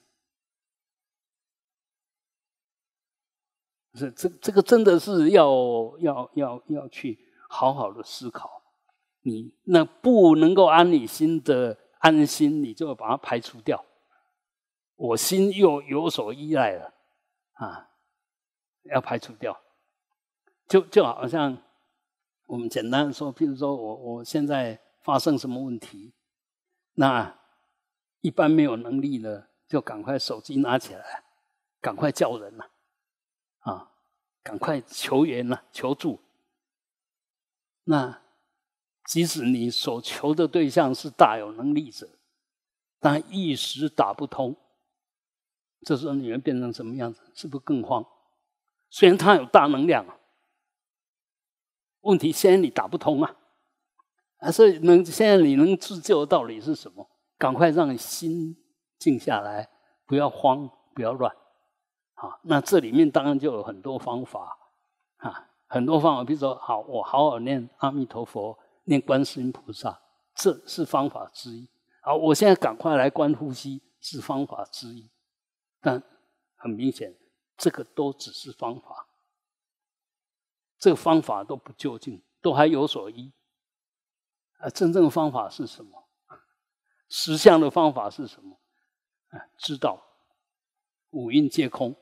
这这这个真的是要要要要去好好的思考。你那不能够安你心的安心，你就把它排除掉。我心又有所依赖了啊，要排除掉。就就好像我们简单说，譬如说我我现在发生什么问题，那一般没有能力的，就赶快手机拿起来，赶快叫人了啊，赶快求援了求助。那。即使你所求的对象是大有能力者，但一时打不通，这时候女人变成什么样子？是不是更慌？虽然她有大能量，问题现在你打不通啊，还是能现在你能自救？的道理是什么？赶快让心静下来，不要慌，不要乱。啊，那这里面当然就有很多方法啊，很多方法，比如说，好，我好好念阿弥陀佛。念观世音菩萨，这是方法之一。好，我现在赶快来观呼吸，是方法之一。但很明显，这个都只是方法，这个方法都不究竟，都还有所依。啊，真正方法是什么？实相的方法是什么？啊，知道五蕴皆空，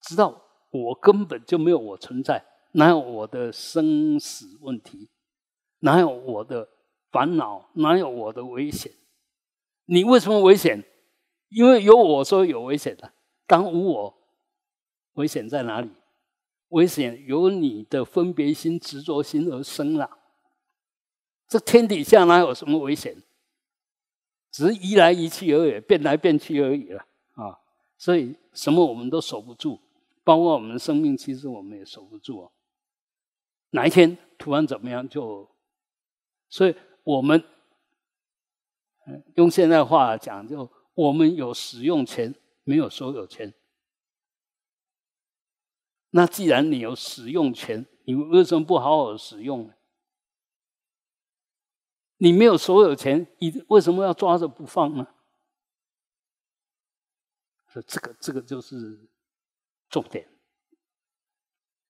知道我根本就没有我存在，哪有我的生死问题？哪有我的烦恼？哪有我的危险？你为什么危险？因为有我说有危险的，当无我，危险在哪里？危险由你的分别心、执着心而生了。这天底下哪有什么危险？只是移来移去而已，变来变去而已了啊！所以什么我们都守不住，包括我们的生命，其实我们也守不住啊。哪一天突然怎么样就？所以我们，用现在话讲，就我们有使用权，没有所有权。那既然你有使用权，你为什么不好好使用呢？你没有所有权，你为什么要抓着不放呢？所以这个，这个就是重点。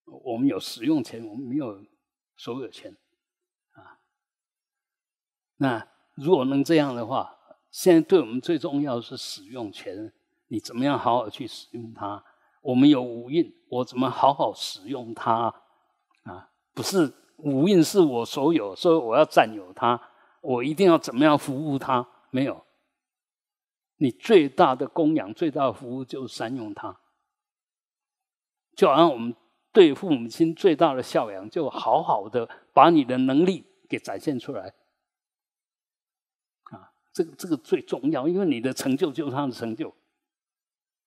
我们有使用权，我们没有所有权。那如果能这样的话，现在对我们最重要的是使用权。你怎么样好好去使用它？我们有五蕴，我怎么好好使用它？啊，不是五蕴是我所有，所以我要占有它，我一定要怎么样服务它？没有，你最大的供养，最大的服务就是善用它，就好像我们对父母亲最大的孝养，就好好的把你的能力给展现出来。这个这个最重要，因为你的成就就是他的成就，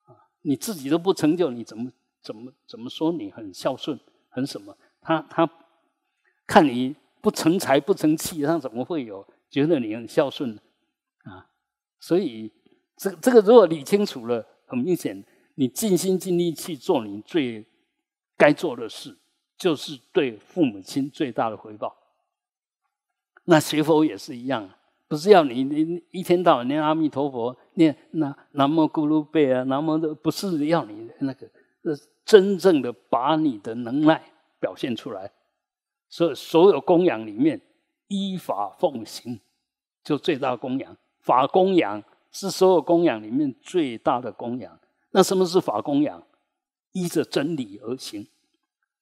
啊，你自己都不成就，你怎么怎么怎么说你很孝顺很什么？他他看你不成才不成器，他怎么会有觉得你很孝顺呢？啊，所以这这个如果理清楚了，很明显，你尽心尽力去做你最该做的事，就是对父母亲最大的回报。那学佛也是一样。不是要你你一天到晚念阿弥陀佛念南南无咕噜贝啊南无的不是要你那个，真正的把你的能耐表现出来。所以所有供养里面，依法奉行就最大供养。法供养是所有供养里面最大的供养。那什么是法供养？依着真理而行，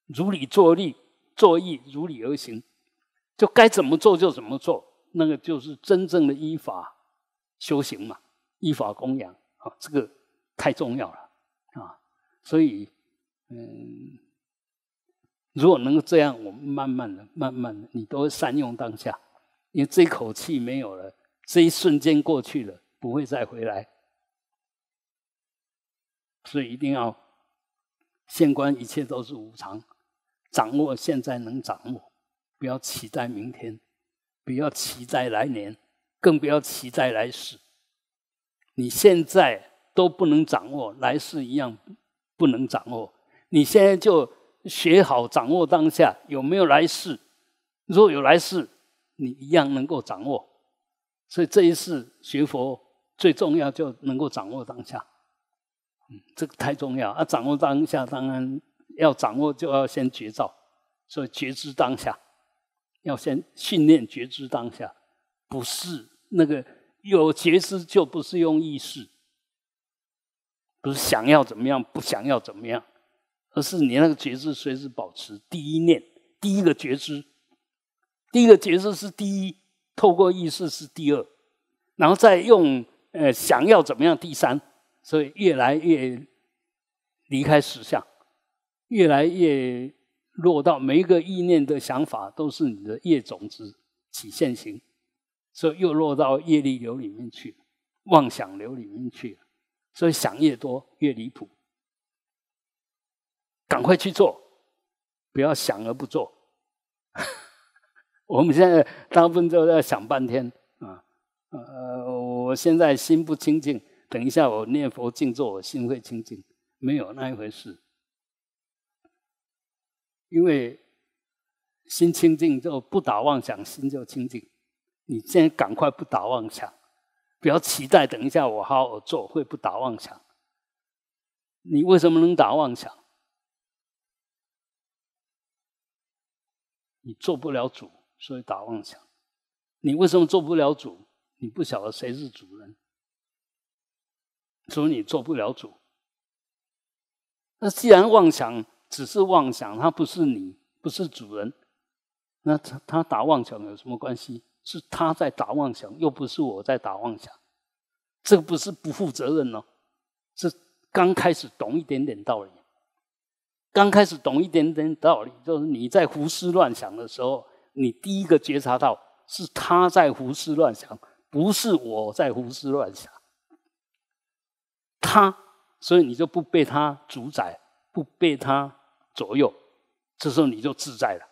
如理作力作义，如理而行，就该怎么做就怎么做。那个就是真正的依法修行嘛，依法供养啊，这个太重要了啊！所以，嗯，如果能够这样，我们慢慢的、慢慢的，你都善用当下，因为这口气没有了，这一瞬间过去了，不会再回来，所以一定要现观一切都是无常，掌握现在能掌握，不要期待明天。不要期待来年，更不要期待来世。你现在都不能掌握，来世一样不能掌握。你现在就学好掌握当下，有没有来世？如果有来世，你一样能够掌握。所以这一世学佛最重要，就能够掌握当下。嗯，这个太重要。啊，掌握当下，当然要掌握，就要先觉照，所以觉知当下。要先训练觉知当下，不是那个有觉知就不是用意识，不是想要怎么样，不想要怎么样，而是你那个觉知随时保持。第一念，第一个觉知，第一个觉知是第一，透过意识是第二，然后再用呃想要怎么样第三，所以越来越离开实相，越来越。落到每一个意念的想法，都是你的业种子起现行，所以又落到业力流里面去，妄想流里面去了。所以想越多越离谱，赶快去做，不要想而不做。我们现在大部分都在想半天啊，呃，我现在心不清净，等一下我念佛静坐，我心会清净？没有那一回事。因为心清净就不打妄想，心就清净。你现在赶快不打妄想，不要期待等一下我好好做会不打妄想。你为什么能打妄想？你做不了主，所以打妄想。你为什么做不了主？你不晓得谁是主人，所以你做不了主。那既然妄想，只是妄想，他不是你，不是主人。那他他打妄想有什么关系？是他在打妄想，又不是我在打妄想。这个不是不负责任哦，是刚开始懂一点点道理。刚开始懂一点点道理，就是你在胡思乱想的时候，你第一个觉察到是他在胡思乱想，不是我在胡思乱想。他，所以你就不被他主宰，不被他。左右，这时候你就自在了。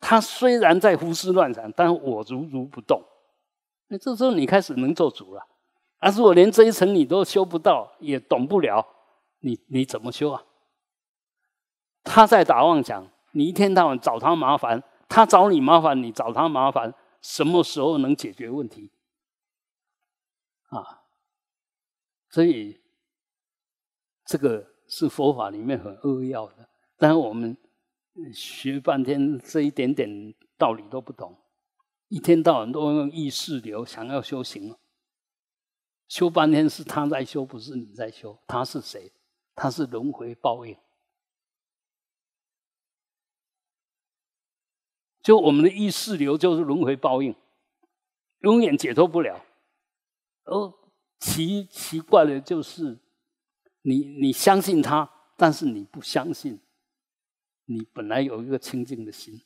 他虽然在胡思乱想，但我如如不动。那这时候你开始能做主了。而是我连这一层你都修不到，也懂不了，你你怎么修啊？他在打妄想，你一天到晚找他麻烦，他找你麻烦，你找他麻烦，什么时候能解决问题？啊！所以这个是佛法里面很扼要的。但我们学半天，这一点点道理都不懂，一天到晚都用意识流想要修行，修半天是他在修，不是你在修。他是谁？他是轮回报应。就我们的意识流就是轮回报应，永远解脱不了。而奇奇怪的就是，你你相信他，但是你不相信。你本来有一个清净的心，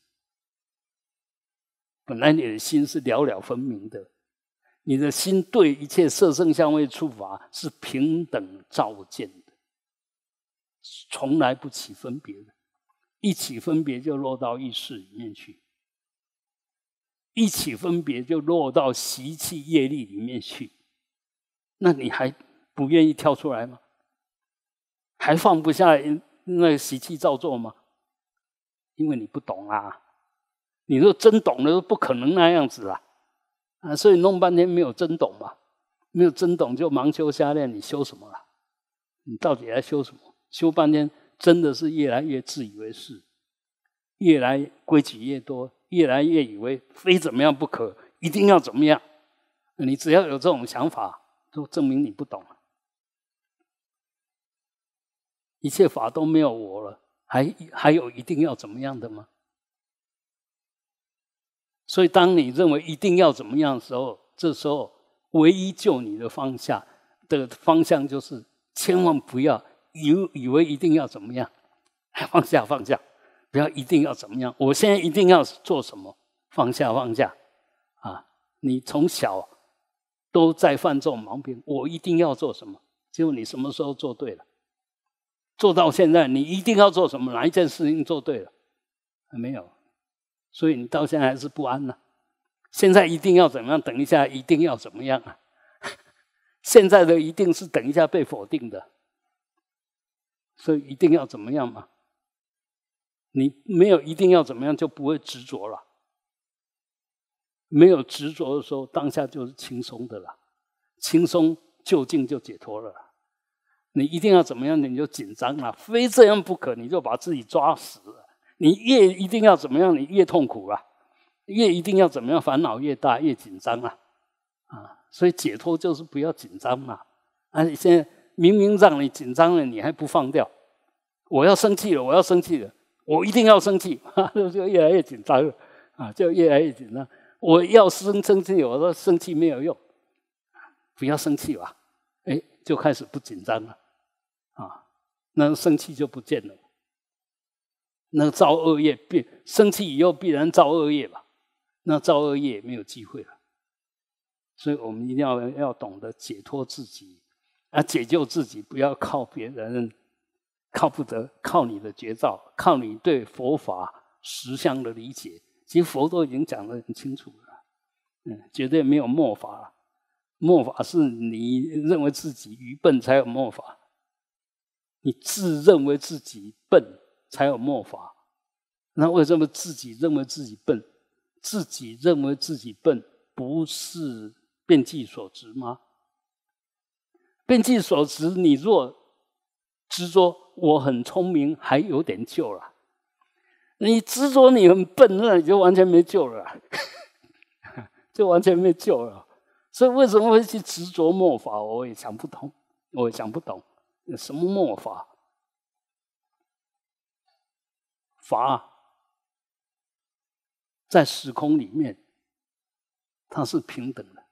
本来你的心是了了分明的，你的心对一切色声香味触法是平等照见的，从来不起分别的，一起分别就落到意识里面去，一起分别就落到习气业力里面去，那你还不愿意跳出来吗？还放不下那习气造作吗？因为你不懂啊。你若真懂了，不可能那样子啦，啊，所以弄半天没有真懂嘛，没有真懂就盲修瞎练，你修什么了？你到底在修什么？修半天真的是越来越自以为是，越来规矩越多，越来越以为非怎么样不可，一定要怎么样。你只要有这种想法，就证明你不懂。了、一切法都没有我了。还还有一定要怎么样的吗？所以，当你认为一定要怎么样的时候，这时候唯一救你的方向的方向就是：千万不要以以为一定要怎么样，放下放下，不要一定要怎么样。我现在一定要做什么？放下放下，啊！你从小都在犯这种毛病，我一定要做什么？结果你什么时候做对了？做到现在，你一定要做什么？哪一件事情做对了？还没有，所以你到现在还是不安呢。现在一定要怎么样？等一下一定要怎么样啊？现在的一定是等一下被否定的，所以一定要怎么样嘛？你没有一定要怎么样，就不会执着了。没有执着的时候，当下就是轻松的啦，轻松就近就解脱了。你一定要怎么样，你就紧张了，非这样不可，你就把自己抓死。你越一定要怎么样，你越痛苦啊！越一定要怎么样，烦恼越大，越紧张啊，啊！所以解脱就是不要紧张嘛。而且现在明明让你紧张了，你还不放掉。我要生气了，我要生气了，我一定要生气，就越来越紧张了啊！就越来越紧张。我要生生气，我说生气没有用，不要生气吧。哎，就开始不紧张了。那生气就不见了，那造恶业必生气以后必然造恶业吧？那造恶业没有机会了，所以我们一定要要懂得解脱自己，啊，解救自己，不要靠别人，靠不得，靠你的绝招，靠你对佛法实相的理解。其实佛都已经讲得很清楚了，嗯，绝对没有末法，末法是你认为自己愚笨才有末法。你自认为自己笨，才有末法。那为什么自己认为自己笨？自己认为自己笨，不是遍计所执吗？遍计所执，你若执着我很聪明，还有点救了。你执着你很笨，那你就完全没救了，就完全没救了。所以为什么会去执着末法？我也想不通，我也想不懂。什么墨法？法在时空里面，它是平等的。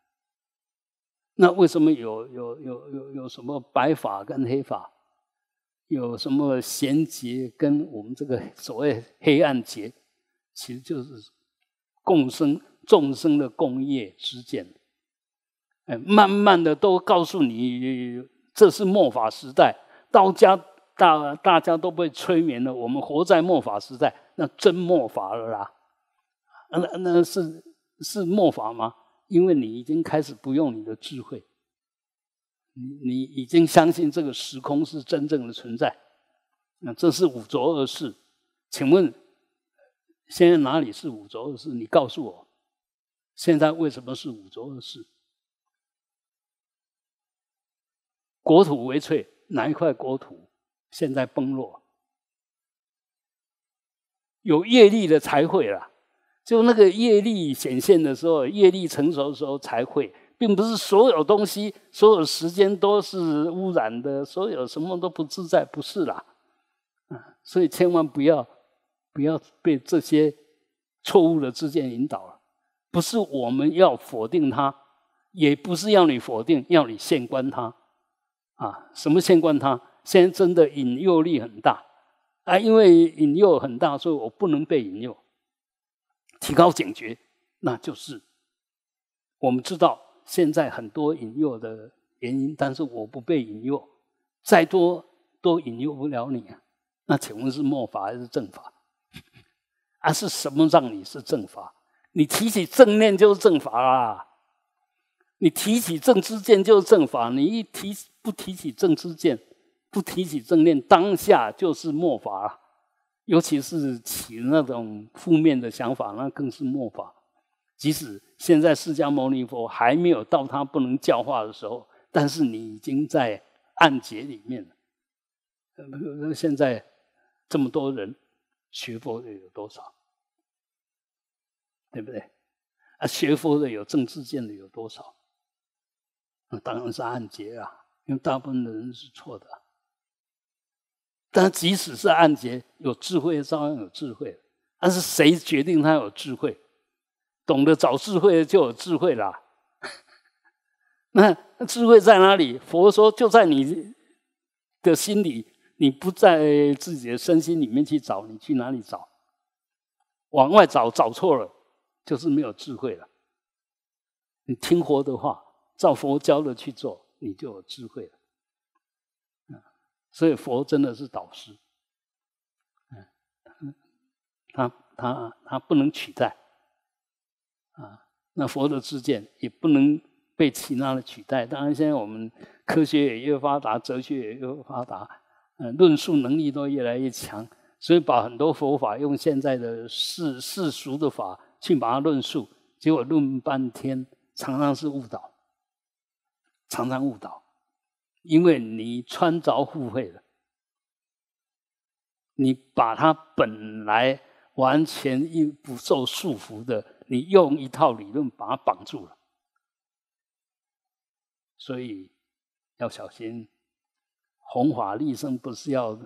那为什么有有有有有什么白法跟黑法？有什么贤劫跟我们这个所谓黑暗劫？其实就是共生众生的共业之间。哎，慢慢的都告诉你。这是末法时代，道家大大家都被催眠了。我们活在末法时代，那真末法了啦！那那是是末法吗？因为你已经开始不用你的智慧，你你已经相信这个时空是真正的存在。那这是五浊恶世，请问现在哪里是五浊恶世？你告诉我，现在为什么是五浊恶世？国土为粹，哪一块国土现在崩落？有业力的才会啦，就那个业力显现的时候，业力成熟的时候才会，并不是所有东西、所有时间都是污染的，所有什么都不自在，不是啦。所以千万不要不要被这些错误的知见引导了。不是我们要否定它，也不是要你否定，要你现观它。啊，什么先关他？先真的引诱力很大啊，因为引诱很大，所以我不能被引诱。提高警觉，那就是我们知道现在很多引诱的原因，但是我不被引诱，再多都引诱不了你。啊。那请问是末法还是正法？啊，是什么让你是正法？你提起正念就是正法啦，你提起正知见就是正法，你一提不提起正知见，不提起正念，当下就是末法。尤其是起那种负面的想法，那更是末法。即使现在释迦牟尼佛还没有到他不能教化的时候，但是你已经在暗劫里面了。那现在这么多人学佛的有多少？对不对？啊，学佛的有政治见的有多少？那当然是暗劫啊。因为大部分的人是错的，但即使是暗揭，有智慧，照样有智慧。但是谁决定他有智慧？懂得找智慧的就有智慧啦。那智慧在哪里？佛说就在你的心里。你不在自己的身心里面去找，你去哪里找？往外找，找错了，就是没有智慧了。你听佛的话，照佛教的去做。你就有智慧了，啊，所以佛真的是导师，嗯，他他他不能取代，啊，那佛的智见也不能被其他的取代。当然，现在我们科学也越发达，哲学也越发达，嗯，论述能力都越来越强，所以把很多佛法用现在的世世俗的法去把它论述，结果论半天常常是误导。常常误导，因为你穿着付费了，你把它本来完全一不受束缚的，你用一套理论把它绑住了，所以要小心。弘法立身不是要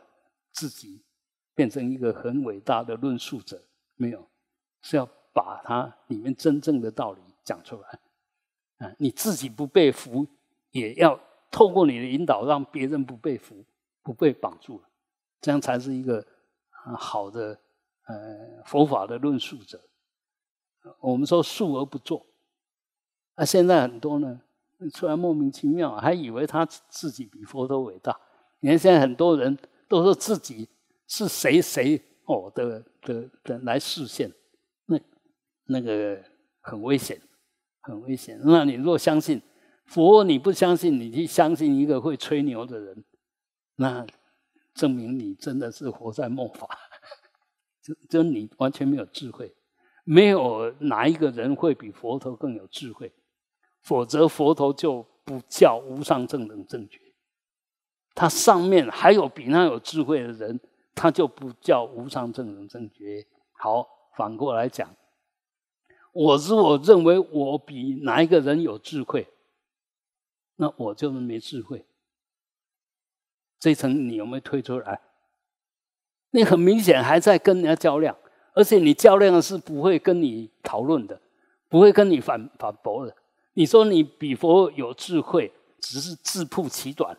自己变成一个很伟大的论述者，没有，是要把它里面真正的道理讲出来。啊，你自己不被服。也要透过你的引导，让别人不被服、不被绑住了，这样才是一个好的呃佛法的论述者。我们说述而不作，啊，现在很多呢出来莫名其妙，还以为他自己比佛都伟大。你看现在很多人都是自己是谁谁哦的的的来视现，那那个很危险，很危险。那你若相信。佛你不相信，你去相信一个会吹牛的人，那证明你真的是活在梦法，就就你完全没有智慧，没有哪一个人会比佛陀更有智慧，否则佛陀就不叫无上正等正觉，他上面还有比那有智慧的人，他就不叫无上正等正觉。好，反过来讲，我是我认为我比哪一个人有智慧。那我就是没智慧，这层你有没有推出来？你很明显还在跟人家较量，而且你较量是不会跟你讨论的，不会跟你反反驳的。你说你比佛有智慧，只是自曝其短。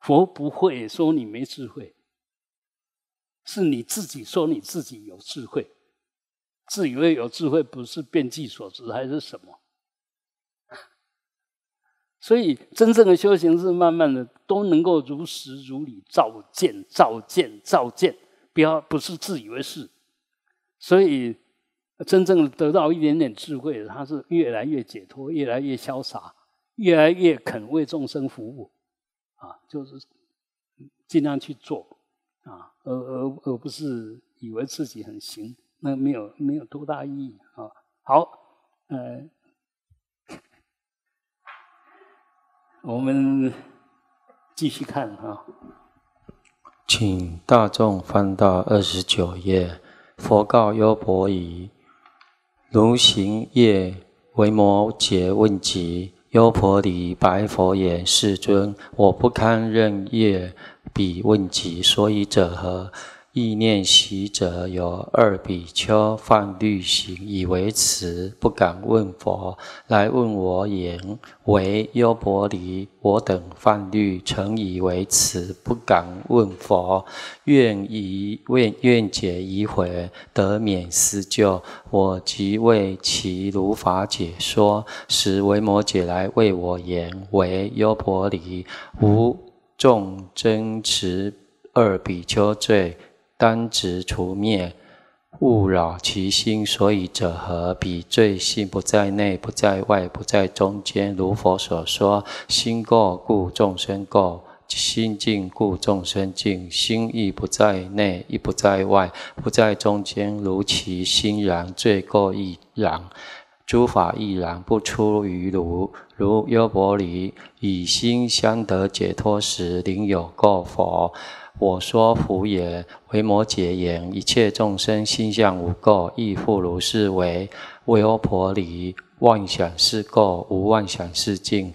佛不会说你没智慧，是你自己说你自己有智慧，自以为有智慧，不是变计所知还是什么？所以，真正的修行是慢慢的都能够如实如理照见、照见、照见，不要不是自以为是。所以，真正得到一点点智慧，他是越来越解脱，越来越潇洒，越来越肯为众生服务啊，就是尽量去做啊，而而而不是以为自己很行，那没有没有多大意义啊。好，呃。我们继续看啊，
请大众翻到二十九页。佛告优婆夷：“如行业为魔劫问疾，优婆夷白佛言：世尊，我不堪任业彼问疾，所以者何？”意念习者有二比丘犯律行，以为此不敢问佛，来问我言：“为优婆离，我等犯律，曾以为此不敢问佛，愿以愿愿解疑悔，得免思救。”我即为其如法解说，使为魔解来为我言：“为优婆离，无众争持二比丘罪。”当直除灭，勿扰其心。所以者何？彼罪心不在内，不在外，不在中间。如佛所说：心过故，众生过；心静故，众生静。心亦不在内，亦不在外，不在中间。如其心然，罪过亦然，诸法亦然，不出于如。如优婆离以心相得解脱时，宁有过佛？我说佛也，维摩诘言：一切众生心向无垢，亦复如是。为为阿婆离万想是垢，无万想是净；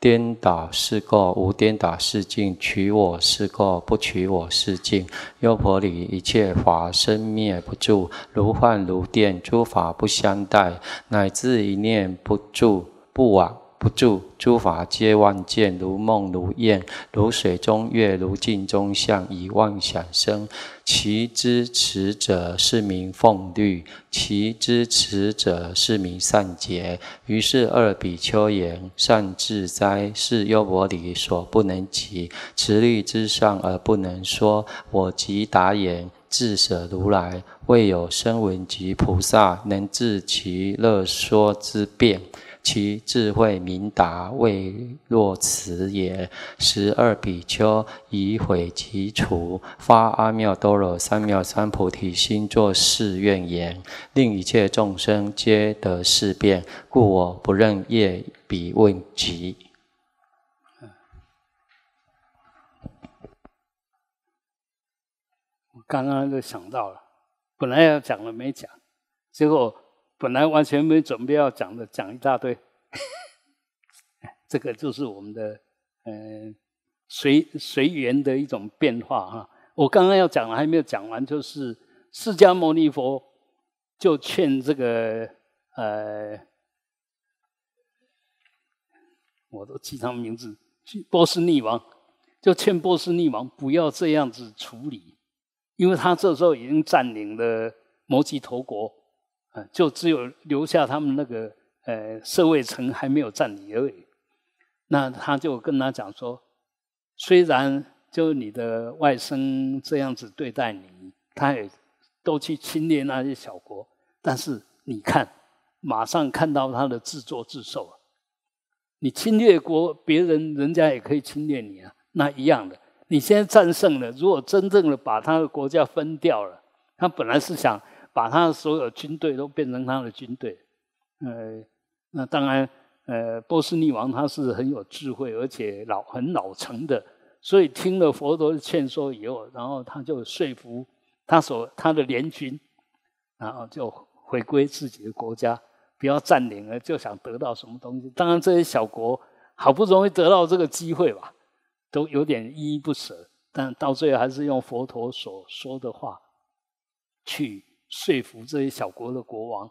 颠倒是垢，无颠倒是净；取我是垢，不取我是净。阿婆里一切法生灭不住，如幻如电，诸法不相待，乃至一念不住，不往。不住诸法皆妄见，如梦如焰，如水中月，如镜中像，以妄想生。其知持者是名奉律；其知持者是名善解。于是二比丘言：“善智哉！是优婆离所不能及，持律之上而不能说。我即答言：‘自舍如来，未有声闻及菩萨能自其乐说之辩。’”其智慧明达，未若此也。十二比丘以毁其处，发阿妙多罗三藐三菩提心，作誓愿言：令一切众生皆得事变。故我不认业比问疾。
我刚刚就想到了，本来要讲的没讲，结果。本来完全没准备要讲的，讲一大堆。这个就是我们的嗯随随缘的一种变化哈。我刚刚要讲还没有讲完，就是释迦牟尼佛就劝这个呃，我都记他们名字，波斯匿王就劝波斯匿王不要这样子处理，因为他这时候已经占领了摩揭陀国。就只有留下他们那个呃社会层还没有占领而已。那他就跟他讲说，虽然就你的外甥这样子对待你，他也都去侵略那些小国，但是你看，马上看到他的自作自受。啊！你侵略国别人，人家也可以侵略你啊，那一样的。你现在战胜了，如果真正的把他的国家分掉了，他本来是想。把他所有军队都变成他的军队，呃，那当然，呃，波斯匿王他是很有智慧，而且老很老成的，所以听了佛陀的劝说以后，然后他就说服他所他的联军，然后就回归自己的国家，不要占领了，就想得到什么东西。当然这些小国好不容易得到这个机会吧，都有点依依不舍，但到最后还是用佛陀所说的话去。说服这些小国的国王，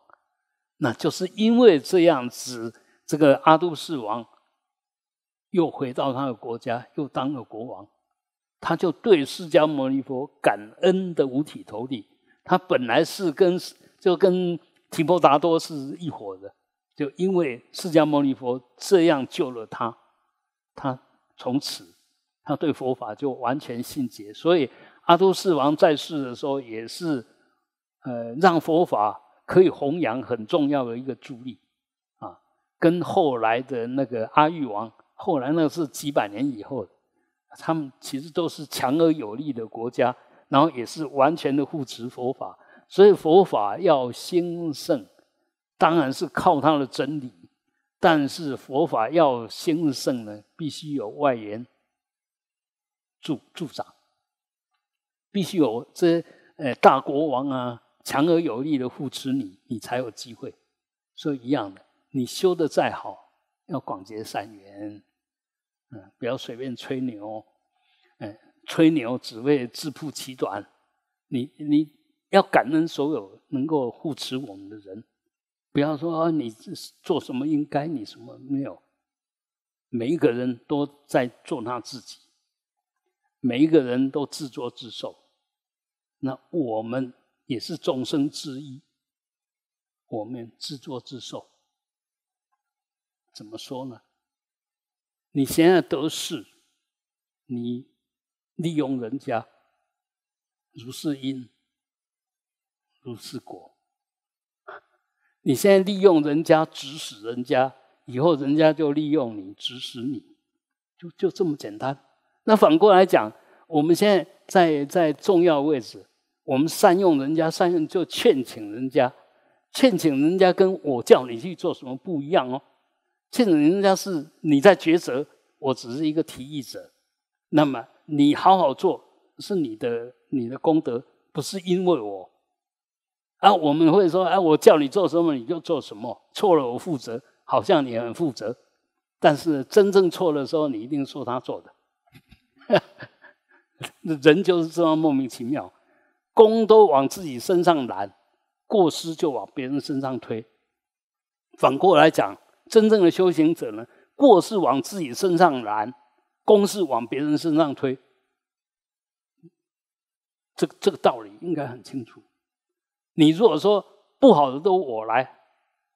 那就是因为这样子，这个阿杜士王又回到他的国家，又当了国王。他就对释迦牟尼佛感恩的五体投地。他本来是跟就跟提婆达多是一伙的，就因为释迦牟尼佛这样救了他，他从此他对佛法就完全信解。所以阿杜士王在世的时候也是。呃，让佛法可以弘扬，很重要的一个助力啊。跟后来的那个阿育王，后来那是几百年以后他们其实都是强而有力的国家，然后也是完全的扶持佛法。所以佛法要兴盛，当然是靠它的真理，但是佛法要兴盛呢，必须有外援助助长，必须有这呃大国王啊。强而有力的扶持你，你才有机会。所以一样的，你修的再好，要广结善缘，嗯，不要随便吹牛，嗯，吹牛只为自曝其短。你你要感恩所有能够扶持我们的人，不要说你做什么应该，你什么没有。每一个人都在做他自己，每一个人都自作自受。那我们。也是众生之一，我们自作自受。怎么说呢？你现在得势，你利用人家，如是因，如是果。你现在利用人家，指使人家，以后人家就利用你，指使你，就就这么简单。那反过来讲，我们现在在在重要位置。我们善用人家，善用就劝请人家，劝请人家跟我叫你去做什么不一样哦？劝请人家是你在抉择，我只是一个提议者。那么你好好做是你的你的功德，不是因为我。啊，我们会说啊，我叫你做什么你就做什么，错了我负责，好像你很负责。但是真正错的时候，你一定说他做的。人就是这么莫名其妙。功都往自己身上揽，过失就往别人身上推。反过来讲，真正的修行者呢，过是往自己身上揽，功是往别人身上推。这这个道理应该很清楚。你如果说不好的都我来，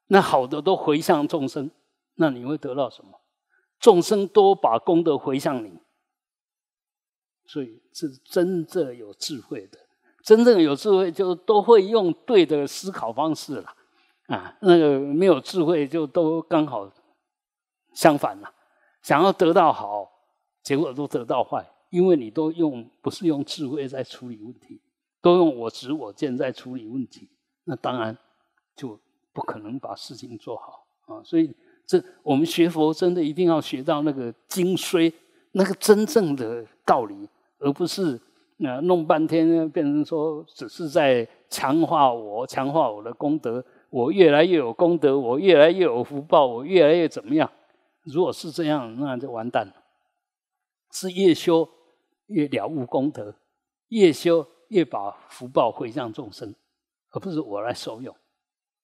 那好的都回向众生，那你会得到什么？众生都把功德回向你，所以是真正有智慧的。真正有智慧，就都会用对的思考方式了，啊，那个没有智慧，就都刚好相反了。想要得到好结果，都得到坏，因为你都用不是用智慧在处理问题，都用我执我见在处理问题，那当然就不可能把事情做好啊。所以，这我们学佛真的一定要学到那个精髓，那个真正的道理，而不是。那弄半天变成说，只是在强化我，强化我的功德，我越来越有功德，我越来越有福报，我越来越怎么样？如果是这样，那就完蛋了。是越修越了悟功德，越修越把福报回向众生，而不是我来受用。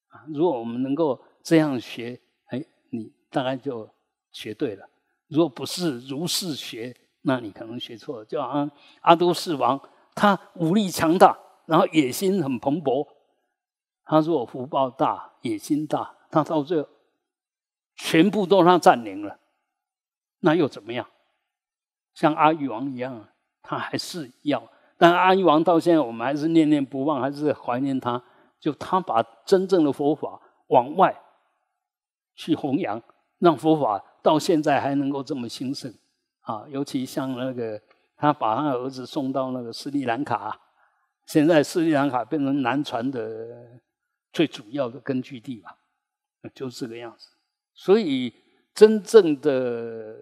啊，如果我们能够这样学，哎，你大概就学对了。如果不是如是学，那你可能学错了，叫阿阿都世王，他武力强大，然后野心很蓬勃。他说我福报大，野心大，他到这全部都他占领了，那又怎么样？像阿育王一样，他还是要。但阿育王到现在，我们还是念念不忘，还是怀念他。就他把真正的佛法往外去弘扬，让佛法到现在还能够这么兴盛。啊，尤其像那个，他把他儿子送到那个斯里兰卡，现在斯里兰卡变成南传的最主要的根据地吧，就这个样子。所以，真正的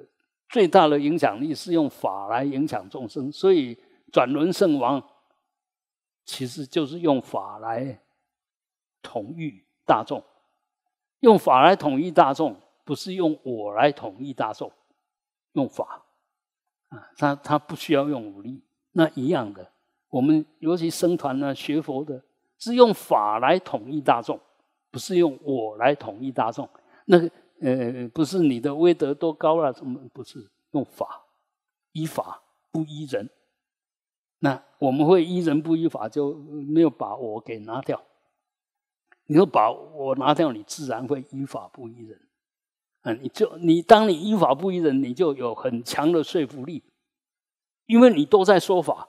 最大的影响力是用法来影响众生。所以，转轮圣王其实就是用法来统御大众，用法来统御大众，不是用我来统御大众，用法。他他不需要用武力，那一样的。我们尤其僧团呢，学佛的是用法来统一大众，不是用我来统一大众。那个呃，不是你的威德多高了，什么不是用法依法不依人。那我们会依人不依法，就没有把我给拿掉。你说把我拿掉，你自然会依法不依人。啊，你就你当你依法不依人，你就有很强的说服力，因为你都在说法。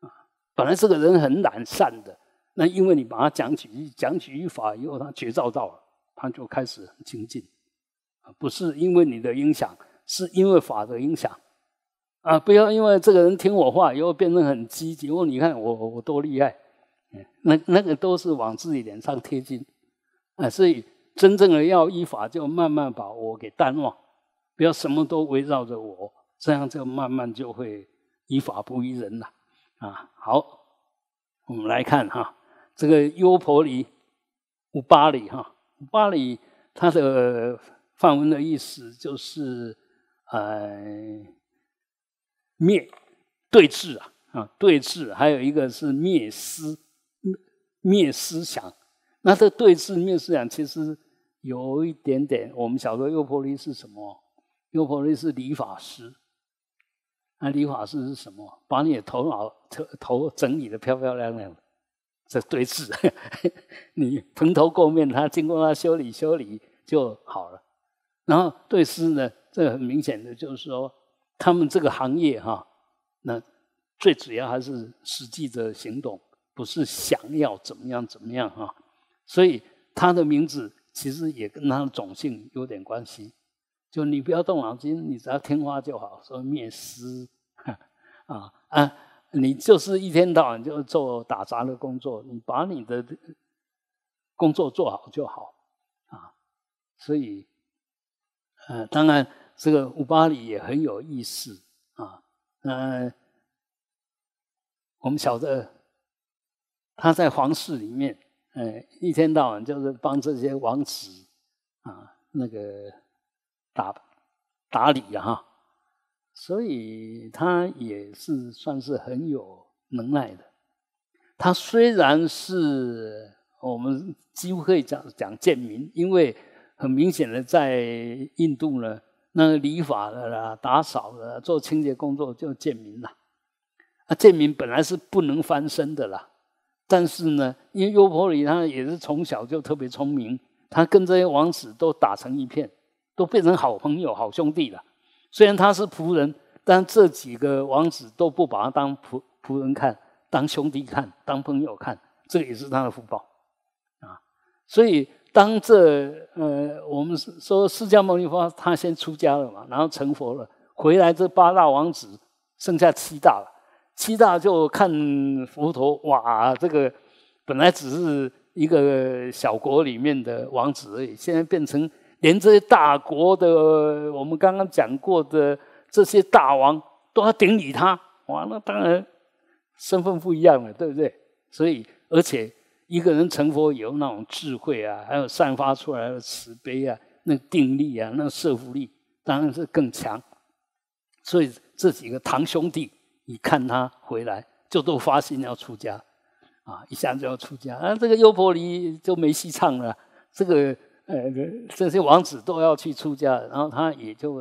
啊，本来这个人很懒散的，那因为你把他讲起讲起依法以后，他觉照到了，他就开始精进。不是因为你的影响，是因为法的影响。啊，不要因为这个人听我话以后变成很积极，哦，你看我我多厉害，嗯，那那个都是往自己脸上贴金。啊，所以。真正的要依法，就慢慢把我给淡忘，不要什么都围绕着我，这样就慢慢就会依法不依人了。啊，好，我们来看哈，这个优婆里古巴里哈，古巴里它的梵文的意思就是呃灭对峙啊，啊对峙，还有一个是灭思灭思想，那这对峙灭思想其实。有一点点，我们小时候优婆黎是什么？优婆黎是理发师，那理发师是什么？把你的头脑、头头整理的漂漂亮亮的，这对峙，你蓬头垢面，他经过他修理修理就好了。然后对师呢，这很明显的就是说，他们这个行业哈，那最主要还是实际的行动，不是想要怎么样怎么样哈。所以他的名字。其实也跟他的种性有点关系，就你不要动脑筋，你只要听话就好，说面师，啊啊，你就是一天到晚就做打杂的工作，你把你的工作做好就好啊。所以，呃，当然这个五八里也很有意思啊，呃。我们晓得他在皇室里面。呃，一天到晚就是帮这些王子啊，那个打打理哈，所以他也是算是很有能耐的。他虽然是我们几乎可以讲讲贱民，因为很明显的在印度呢，那个礼法的啦、打扫的做清洁工作就贱民了。啊，贱民本来是不能翻身的啦。但是呢，因为优婆离他也是从小就特别聪明，他跟这些王子都打成一片，都变成好朋友、好兄弟了。虽然他是仆人，但这几个王子都不把他当仆仆人看，当兄弟看，当朋友看，这个也是他的福报啊。所以当这呃，我们说释迦牟尼佛他先出家了嘛，然后成佛了，回来这八大王子剩下七大了。七大就看佛陀，哇！这个本来只是一个小国里面的王子，而已，现在变成连这些大国的，我们刚刚讲过的这些大王都要顶礼他。哇！那当然身份不一样了，对不对？所以，而且一个人成佛以后，那种智慧啊，还有散发出来的慈悲啊，那定力啊，那摄服力，当然是更强。所以这几个堂兄弟。你看他回来就都发心要出家，啊，一下就要出家，啊，这个优婆离就没戏唱了。这个呃，这些王子都要去出家，然后他也就，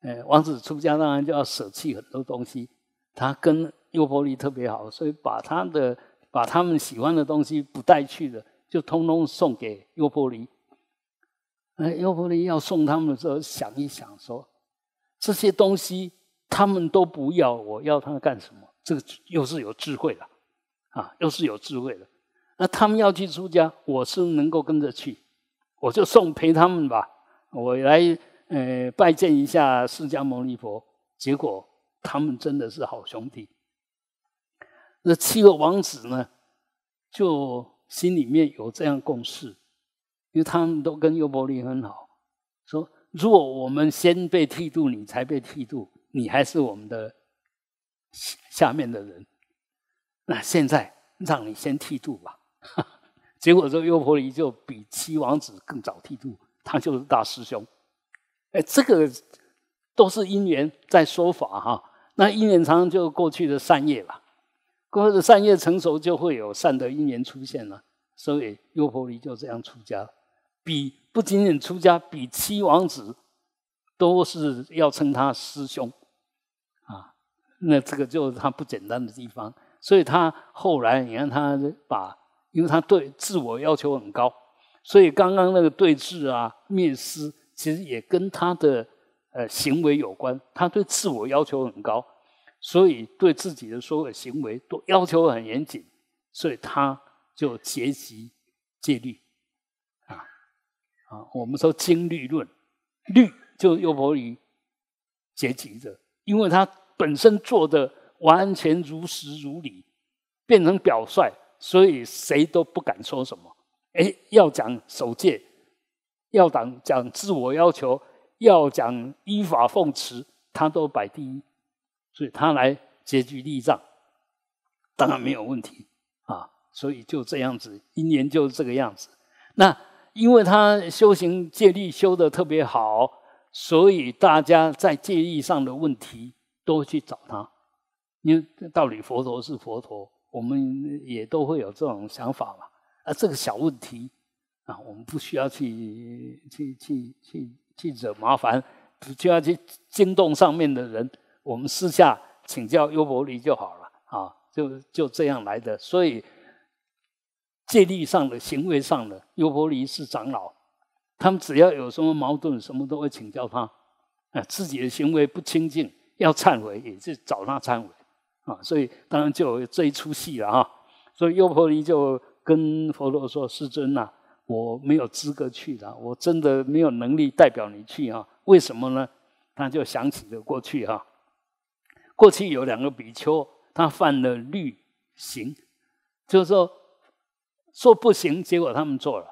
呃，王子出家当然就要舍弃很多东西。他跟优婆离特别好，所以把他的把他们喜欢的东西不带去的，就通通送给优婆离。那优婆离要送他们的时候，想一想说这些东西。他们都不要，我要他干什么？这个又是有智慧的，啊，又是有智慧的。那他们要去出家，我是能够跟着去，我就送陪他们吧。我来呃拜见一下释迦牟尼佛。结果他们真的是好兄弟。那七个王子呢，就心里面有这样共识，因为他们都跟优波利很好，说如果我们先被剃度，你才被剃度。你还是我们的下面的人，那现在让你先剃度吧。结果这优婆离就比七王子更早剃度，他就是大师兄。哎，这个都是因缘在说法哈。那因缘常常就过去的善业了，过去的善业成熟就会有善的因缘出现了，所以优婆离就这样出家。比不仅仅出家，比七王子都是要称他师兄。那这个就是他不简单的地方，所以他后来你看他把，因为他对自我要求很高，所以刚刚那个对峙啊、面试，其实也跟他的呃行为有关。他对自我要求很高，所以对自己的所有行为都要求很严谨，所以他就结集戒律啊啊，我们说经律论，律就优佛语，结集的，因为他。本身做的完全如实如理，变成表率，所以谁都不敢说什么。哎，要讲守戒，要讲讲自我要求，要讲依法奉持，他都摆第一，所以他来结局利障，当然没有问题啊。所以就这样子，一年就是这个样子。那因为他修行戒律修的特别好，所以大家在戒律上的问题。都去找他，因为道理佛陀是佛陀，我们也都会有这种想法嘛。啊，这个小问题啊，我们不需要去去去去去惹麻烦，不需要去惊动上面的人。我们私下请教优婆离就好了啊，就就这样来的。所以戒律上的、行为上的，优婆离是长老，他们只要有什么矛盾，什么都会请教他。啊，自己的行为不清净。要忏悔也是找他忏悔啊，所以当然就这一出戏了哈。所以优婆离就跟佛陀说：“世尊呐，我没有资格去的，我真的没有能力代表你去啊。为什么呢？他就想起了过去哈，过去有两个比丘，他犯了律行，就是说说不行，结果他们做了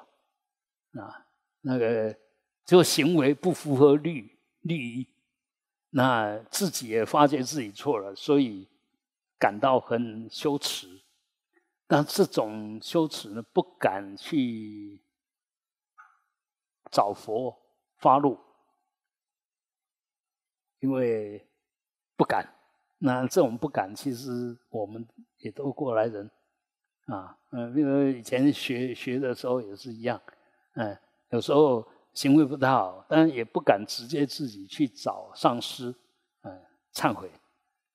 啊，那个就行为不符合律律。”那自己也发觉自己错了，所以感到很羞耻。但这种羞耻呢，不敢去找佛发怒，因为不敢。那这种不敢，其实我们也都过来人啊，嗯，因为以前学学的时候也是一样，嗯，有时候。行为不太好，但也不敢直接自己去找上师，嗯，忏悔，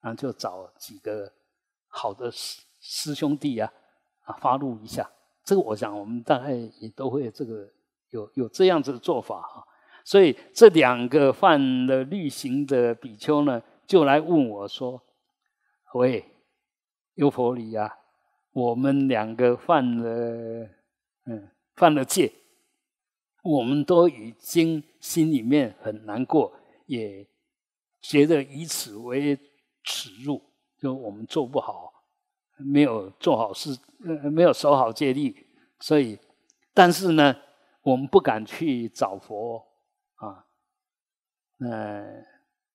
然后就找几个好的师师兄弟呀，啊，发怒一下。这个我想我们大概也都会这个有有这样子的做法哈。所以这两个犯了律行的比丘呢，就来问我说：“喂，优婆离呀，我们两个犯了，嗯，犯了戒。”我们都已经心里面很难过，也觉得以此为耻辱，就我们做不好，没有做好事，呃，没有守好戒律，所以，但是呢，我们不敢去找佛啊，嗯，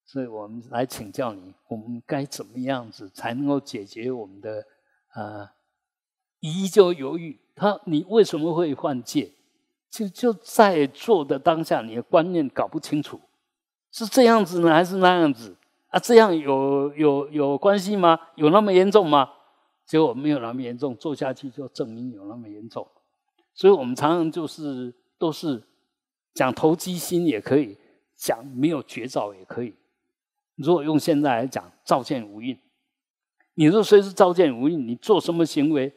所以我们来请教你，我们该怎么样子才能够解决我们的啊疑就犹豫，他你为什么会犯戒？就就在做的当下，你的观念搞不清楚，是这样子呢，还是那样子？啊，这样有有有关系吗？有那么严重吗？结果没有那么严重，做下去就证明有那么严重。所以我们常常就是都是讲投机心也可以，讲没有绝招也可以。如果用现在来讲，造见无印。你说，谁是造见无印，你做什么行为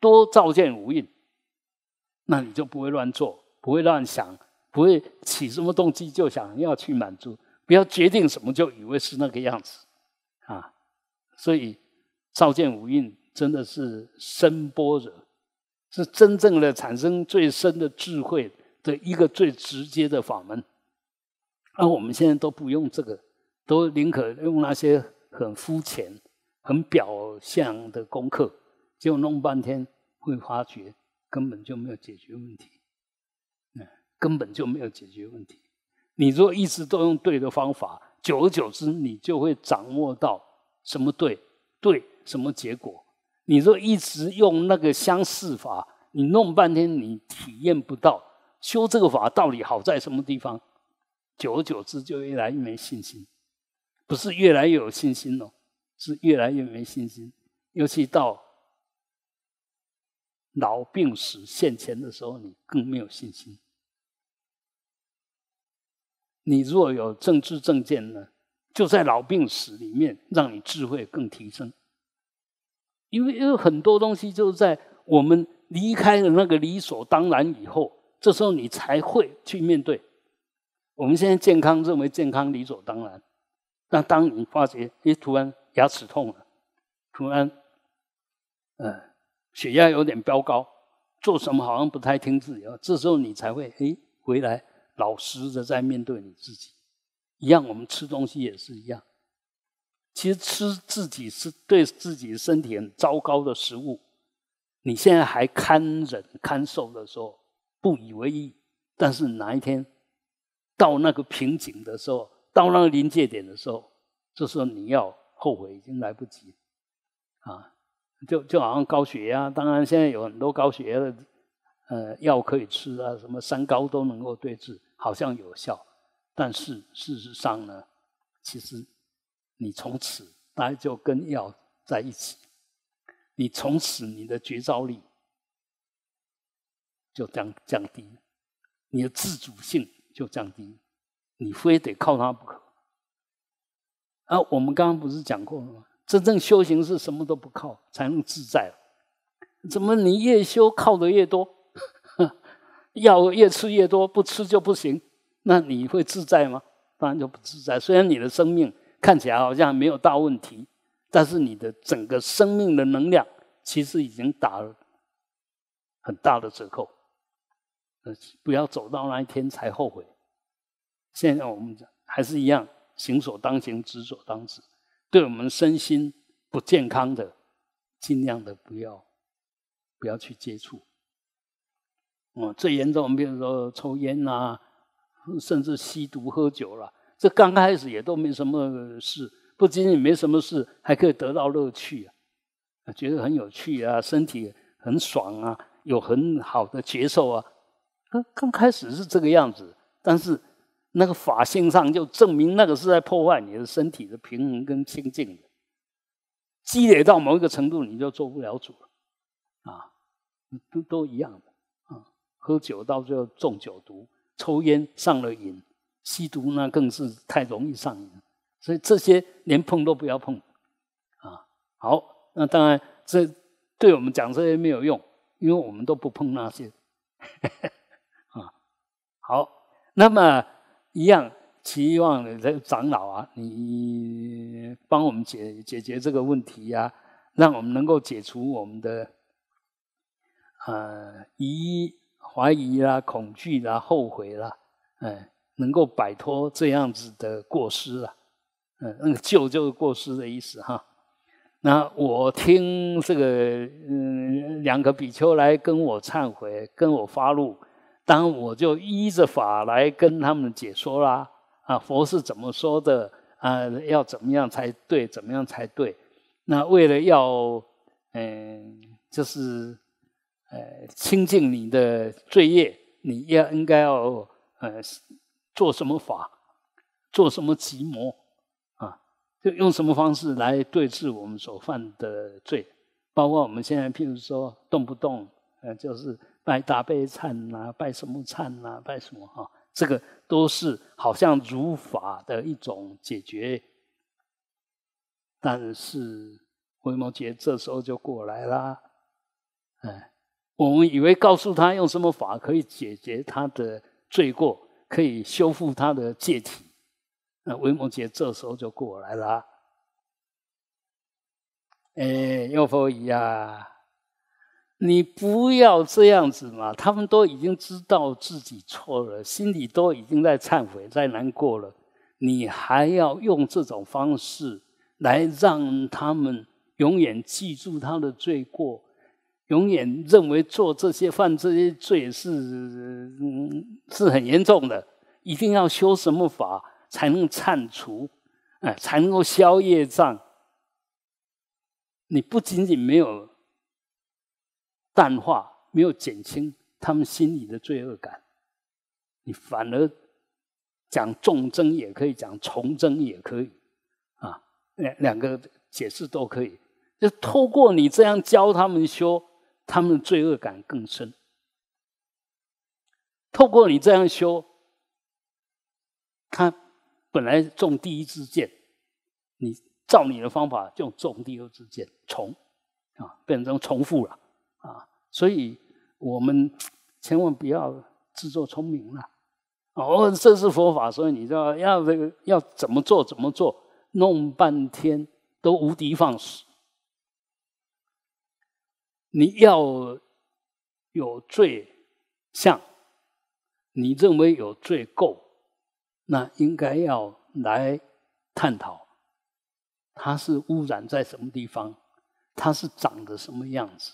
多造见无印，那你就不会乱做。不会乱想，不会起什么动机，就想要去满足。不要决定什么就以为是那个样子啊！所以照见五蕴真的是深波者，是真正的产生最深的智慧的一个最直接的法门。而我们现在都不用这个，都宁可用那些很肤浅、很表象的功课，就弄半天会发觉根本就没有解决问题。根本就没有解决问题。你若一直都用对的方法，久而久之，你就会掌握到什么对，对什么结果。你若一直用那个相似法，你弄半天，你体验不到修这个法到底好在什么地方。久而久之，就越来越没信心，不是越来越有信心了，是越来越没信心。尤其到老病死现前的时候，你更没有信心。你若有政治正见呢，就在老病死里面，让你智慧更提升。因为因为很多东西，就在我们离开了那个理所当然以后，这时候你才会去面对。我们现在健康认为健康理所当然，那当你发觉，哎，突然牙齿痛了，突然，嗯，血压有点飙高，做什么好像不太听自己，这时候你才会，诶回来。老实的在面对你自己，一样，我们吃东西也是一样。其实吃自己是对自己身体很糟糕的食物。你现在还堪忍堪受的时候，不以为意，但是哪一天到那个瓶颈的时候，到那个临界点的时候，这时候你要后悔已经来不及了啊！就就好像高血压，当然现在有很多高血压的。呃，药可以吃啊，什么三高都能够对治，好像有效。但是事实上呢，其实你从此大家就跟药在一起，你从此你的绝招力就降降低你的自主性就降低你非得靠它不可。啊，我们刚刚不是讲过了吗？真正修行是什么都不靠，才能自在。怎么你越修靠的越多？药越吃越多，不吃就不行。那你会自在吗？当然就不自在。虽然你的生命看起来好像没有大问题，但是你的整个生命的能量其实已经打了很大的折扣。不要走到那一天才后悔。现在我们还是一样，行所当行，止所当止。对我们身心不健康的，尽量的不要不要去接触。哦，最严重，比如说抽烟呐，甚至吸毒喝酒了。这刚开始也都没什么事，不仅仅没什么事，还可以得到乐趣啊，觉得很有趣啊，身体很爽啊，有很好的接受啊。刚刚开始是这个样子，但是那个法性上就证明那个是在破坏你的身体的平衡跟清净的。积累到某一个程度，你就做不了主了，啊，都都一样的。喝酒到最后中酒毒，抽烟上了瘾，吸毒那更是太容易上瘾，所以这些连碰都不要碰，啊，好，那当然这对我们讲这些没有用，因为我们都不碰那些，啊，好，那么一样，期望这长老啊，你帮我们解解决这个问题呀，让我们能够解除我们的呃疑。怀疑啦，恐惧啦，后悔啦，嗯，能够摆脱这样子的过失啦，嗯，那个旧就是过失的意思哈。那我听这个，嗯，两个比丘来跟我忏悔，跟我发怒，当我就依着法来跟他们解说啦，啊，佛是怎么说的啊？要怎么样才对？怎么样才对？那为了要，嗯，就是。呃，清净你的罪业，你要应该要呃做什么法，做什么集魔啊？就用什么方式来对治我们所犯的罪？包括我们现在，譬如说，动不动呃，就是拜大悲忏呐，拜什么忏呐，拜什么哈？这个都是好像如法的一种解决。但是回眸劫这时候就过来啦，哎。我们以为告诉他用什么法可以解决他的罪过，可以修复他的戒体。那维摩诘这时候就过来了：“哎，优佛夷啊，你不要这样子嘛！他们都已经知道自己错了，心里都已经在忏悔，在难过了，你还要用这种方式来让他们永远记住他的罪过？”永远认为做这些犯这些罪是是很严重的，一定要修什么法才能铲除，哎才能够消业障。你不仅仅没有淡化，没有减轻他们心里的罪恶感，你反而讲重增也可以，讲从增也可以，啊两两个解释都可以。就透过你这样教他们修。他们的罪恶感更深。透过你这样修，他本来中第一支箭，你照你的方法就中第二支箭，重啊变成重复了啊！所以我们千万不要自作聪明了。哦，这是佛法，所以你知道要这个要怎么做怎么做，弄半天都无的放矢。你要有罪相，你认为有罪构，那应该要来探讨，它是污染在什么地方，它是长得什么样子？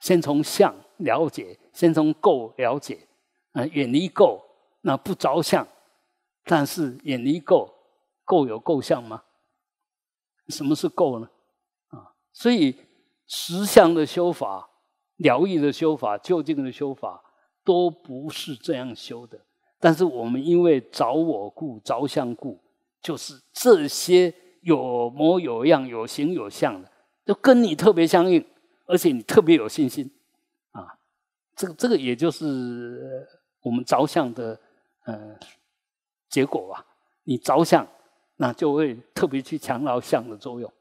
先从相了解，先从构了解。啊，远离构，那不着相。但是远离构，构有构相吗？什么是构呢？啊，所以。实相的修法、疗愈的修法、究竟的修法，都不是这样修的。但是我们因为着我故、着相故，就是这些有模有样、有形有相的，就跟你特别相应，而且你特别有信心啊。这个这个，也就是我们着相的嗯结果吧。你着相，那就会特别去强调相的作用。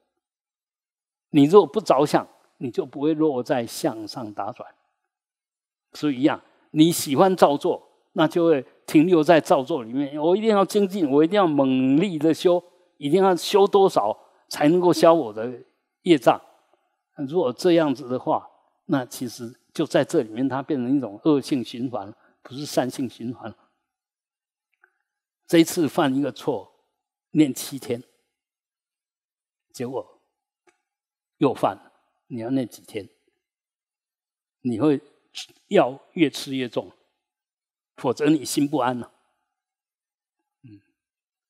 你如果不着相，你就不会落在向上打转。所以一样，你喜欢造作，那就会停留在造作里面。我一定要精进，我一定要猛力的修，一定要修多少才能够消我的业障？如果这样子的话，那其实就在这里面，它变成一种恶性循环，不是善性循环这一次犯一个错，念七天，结果。又犯了，你要那几天，你会药越吃越重，否则你心不安呢。嗯，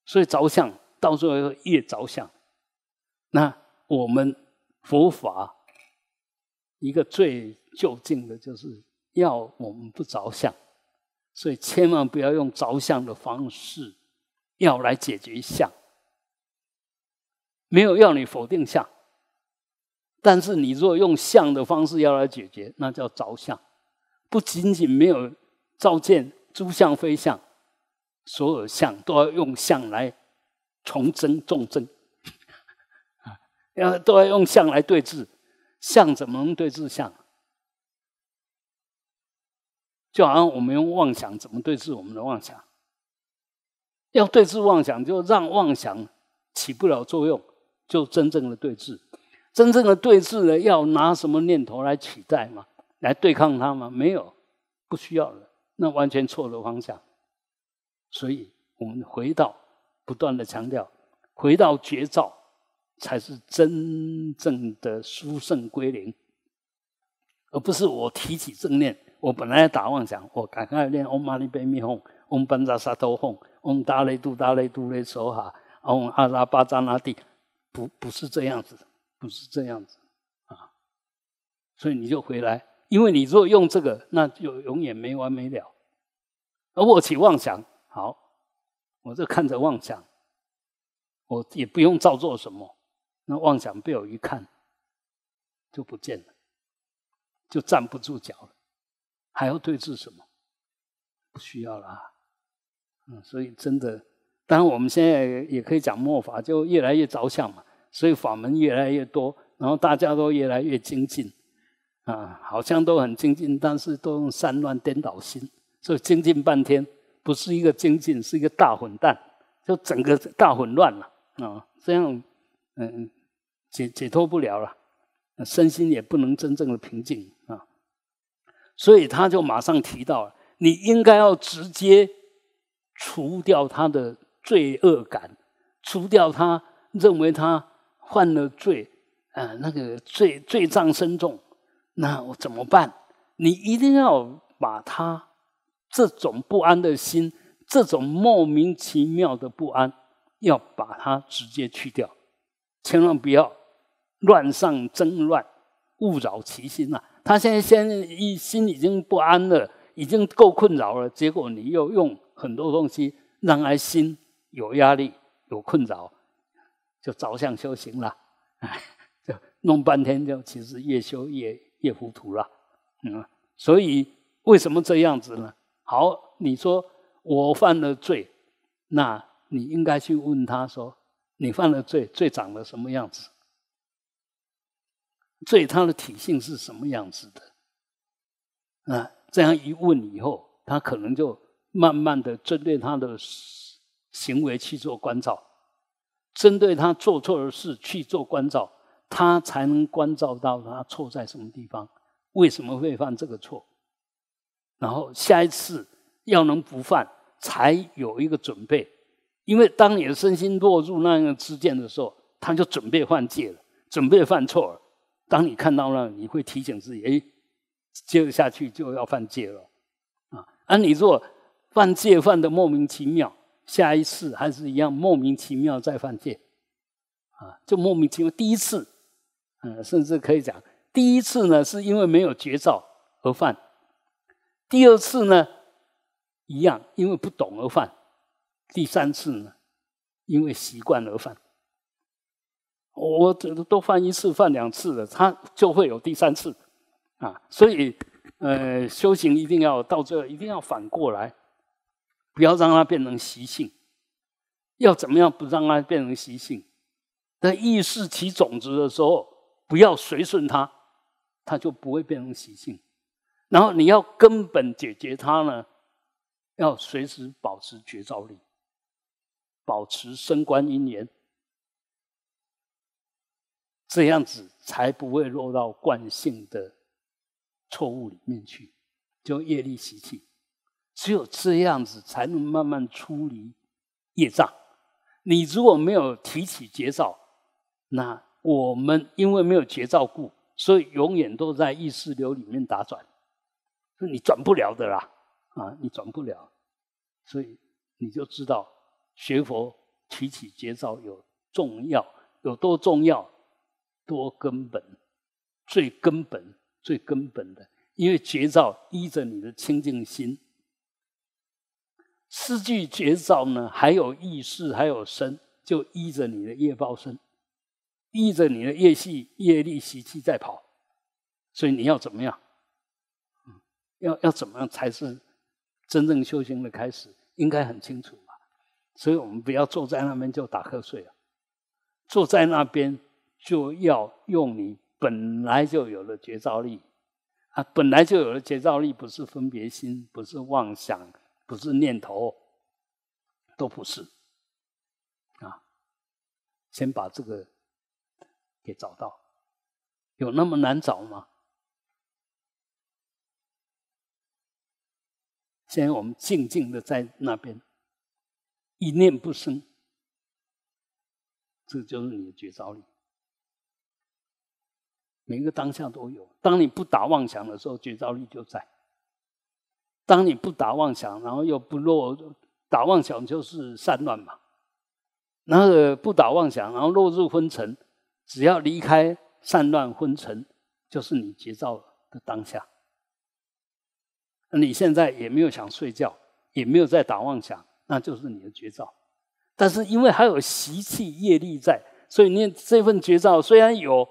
所以着想到最后越着想，那我们佛法一个最就近的就是要我们不着想，所以千万不要用着想的方式要来解决相，没有要你否定相。但是你若用相的方式要来解决，那叫着相，不仅仅没有照见诸相非相，所有相都要用相来重真重啊，要都要用相来对峙，相，怎么能对峙相？就好像我们用妄想怎么对峙我们的妄想？要对峙妄想，就让妄想起不了作用，就真正的对峙。真正的对峙呢？要拿什么念头来取代吗？来对抗它吗？没有，不需要了。那完全错了方向。所以我们回到不断的强调，回到绝招，才是真正的殊胜归零，而不是我提起正念，我本来打妄想，我赶快念嗡嘛呢呗咪 i 嗡班 d m e h 嗡达 o m 达 e n z a 哈，嗡阿拉巴扎那蒂，不，不是这样子。的。不是这样子啊，所以你就回来，因为你如果用这个，那就永远没完没了。而我起妄想，好，我这看着妄想，我也不用照做什么，那妄想被我一看，就不见了，就站不住脚了，还要对峙什么？不需要了啊，嗯，所以真的，当然我们现在也可以讲末法，就越来越着相嘛。所以法门越来越多，然后大家都越来越精进，啊，好像都很精进，但是都用散乱颠倒心，所以精进半天，不是一个精进，是一个大混蛋，就整个大混乱了，啊，这样，嗯，解解脱不了了，身心也不能真正的平静啊，所以他就马上提到，了，你应该要直接除掉他的罪恶感，除掉他认为他。犯了罪，啊，那个罪罪障深重，那我怎么办？你一定要把他这种不安的心，这种莫名其妙的不安，要把它直接去掉，千万不要乱上争乱，勿扰其心啊！他现在先一心已经不安了，已经够困扰了，结果你又用很多东西让他心有压力、有困扰。就着相修行了，就弄半天，就其实越修越越糊涂了。嗯，所以为什么这样子呢？好，你说我犯了罪，那你应该去问他说：你犯了罪，罪长得什么样子？罪他的体性是什么样子的？啊，这样一问以后，他可能就慢慢的针对他的行为去做关照。针对他做错的事去做关照，他才能关照到他错在什么地方，为什么会犯这个错，然后下一次要能不犯，才有一个准备。因为当你的身心落入那样的执念的时候，他就准备犯戒了，准备犯错了。当你看到了，你会提醒自己：哎，接着下去就要犯戒了啊！而你若犯戒犯的莫名其妙。下一次还是一样莫名其妙再犯戒，啊，就莫名其妙。第一次，嗯，甚至可以讲，第一次呢是因为没有绝招而犯；第二次呢，一样因为不懂而犯；第三次呢，因为习惯而犯。我都犯一次、犯两次了，他就会有第三次，啊，所以，呃，修行一定要到这，一定要反过来。不要让它变成习性，要怎么样不让它变成习性？在意识起种子的时候，不要随顺它，它就不会变成习性。然后你要根本解决它呢，要随时保持绝招力，保持身观音言，这样子才不会落到惯性的错误里面去，就业力习气。只有这样子，才能慢慢出离业障。你如果没有提起节照，那我们因为没有节照故，所以永远都在意识流里面打转，你转不了的啦。啊，你转不了，所以你就知道学佛提起节照有重要，有多重要，多根本，最根本、最根本的。因为节照依着你的清净心。失去觉照呢？还有意识，还有身，就依着你的业报身，依着你的业系、业力、习气在跑。所以你要怎么样？要要怎么样才是真正修行的开始？应该很清楚嘛。所以我们不要坐在那边就打瞌睡啊！坐在那边就要用你本来就有了觉照力啊！本来就有了觉照力，不是分别心，不是妄想。不是念头，都不是啊！先把这个给找到，有那么难找吗？现在我们静静的在那边，一念不生，这就是你的绝招力。每个当下都有，当你不打妄想的时候，绝招力就在。当你不打妄想，然后又不落打妄想，就是散乱嘛。然后不打妄想，然后落入昏沉，只要离开散乱昏沉，就是你绝照的当下。你现在也没有想睡觉，也没有在打妄想，那就是你的绝招。但是因为还有习气业力在，所以你这份绝招虽然有，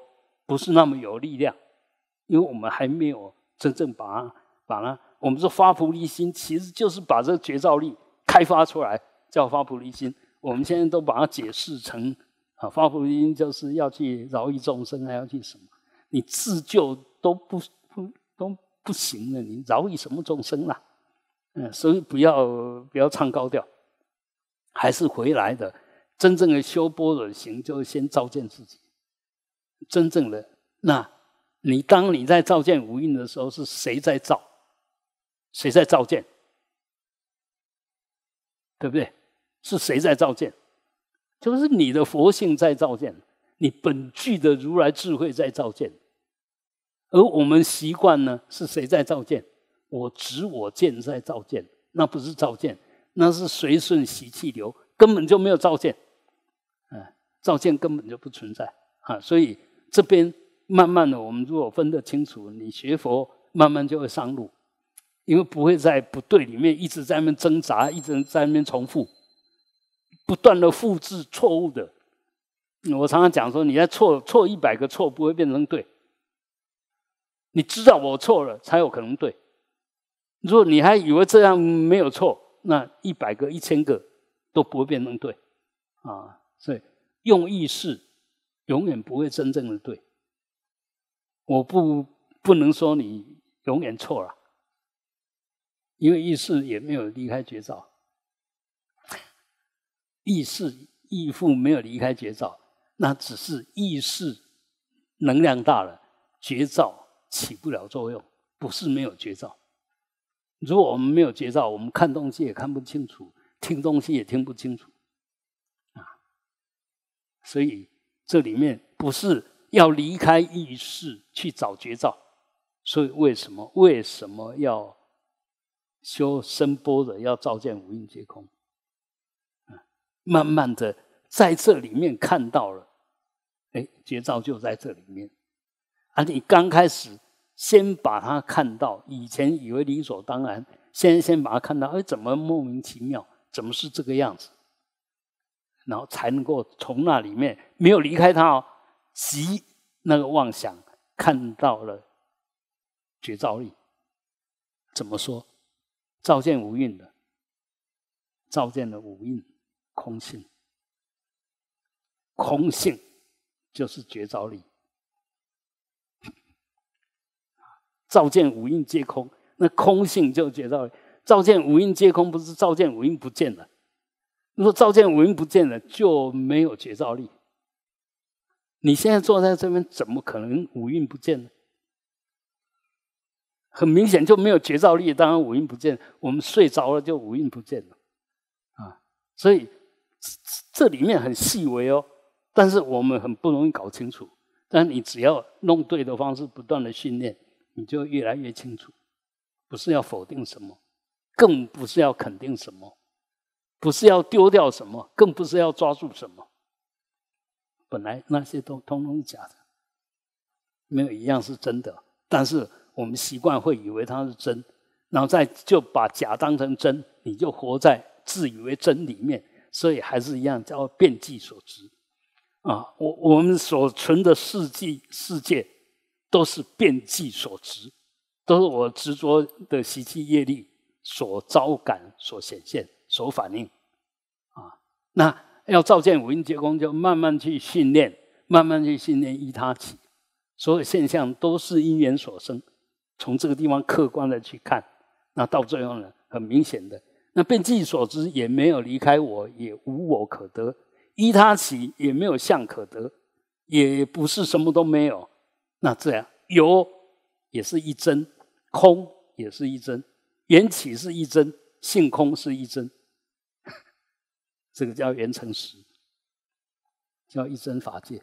不是那么有力量，因为我们还没有真正把它把它。我们说发菩提心，其实就是把这个觉照力开发出来，叫发菩提心。我们现在都把它解释成啊，发菩提心就是要去饶益众生，还要去什么？你自救都不不都不行了，你饶益什么众生啦？嗯，所以不要不要唱高调，还是回来的。真正的修波若行，就是先照见自己。真正的，那你当你在照见无因的时候，是谁在照？谁在造剑？对不对？是谁在造剑？就是你的佛性在造剑，你本具的如来智慧在造剑。而我们习惯呢？是谁在造剑？我执我剑在造剑，那不是造剑，那是随顺习气流，根本就没有造剑。嗯，造剑根本就不存在啊！所以这边慢慢的，我们如果分得清楚，你学佛慢慢就会上路。因为不会在不对里面一直在那边挣扎，一直在那边重复，不断的复制错误的。我常常讲说，你在错错一百个错不会变成对，你知道我错了才有可能对。如果你还以为这样没有错，那一百个、一千个都不会变成对啊。所以用意识永远不会真正的对，我不不能说你永远错了。因为意识也没有离开绝招，意识、义父没有离开绝招，那只是意识能量大了，绝招起不了作用，不是没有绝招。如果我们没有绝招，我们看东西也看不清楚，听东西也听不清楚，啊，所以这里面不是要离开意识去找绝招，所以为什么为什么要？修声波的要照见五蕴皆空，慢慢的在这里面看到了，哎，绝招就在这里面。啊，你刚开始先把它看到，以前以为理所当然，先先把它看到，哎，怎么莫名其妙？怎么是这个样子？然后才能够从那里面没有离开它哦，及那个妄想看到了绝招力，怎么说？照见五蕴的，照见了五蕴，空性，空性就是觉照力。照见五蕴皆空，那空性就觉照力。照见五蕴皆空，不是照见五蕴不见了。你说照见五蕴不见了，就没有觉照力。你现在坐在这边，怎么可能五蕴不见呢？很明显就没有觉照力，当然五蕴不见。我们睡着了就五蕴不见了啊，所以这里面很细微哦。但是我们很不容易搞清楚。但你只要弄对的方式，不断的训练，你就越来越清楚。不是要否定什么，更不是要肯定什么，不是要丢掉什么，更不是要抓住什么。本来那些都通通是假的，没有一样是真的。但是。我们习惯会以为它是真，然后再就把假当成真，你就活在自以为真里面，所以还是一样叫变计所执啊。我我们所存的世纪世界，都是变计所执，都是我执着的习气业力所招感、所显现、所反应啊。那要照见五蕴皆空，就慢慢去训练，慢慢去训练依他起，所有现象都是因缘所生。从这个地方客观的去看，那到最后呢，很明显的，那遍己所知也没有离开我，也无我可得；依他起也没有相可得，也不是什么都没有。那这样有也是一真，空也是一真，缘起是一真，性空是一真。这个叫缘成实，叫一真法界。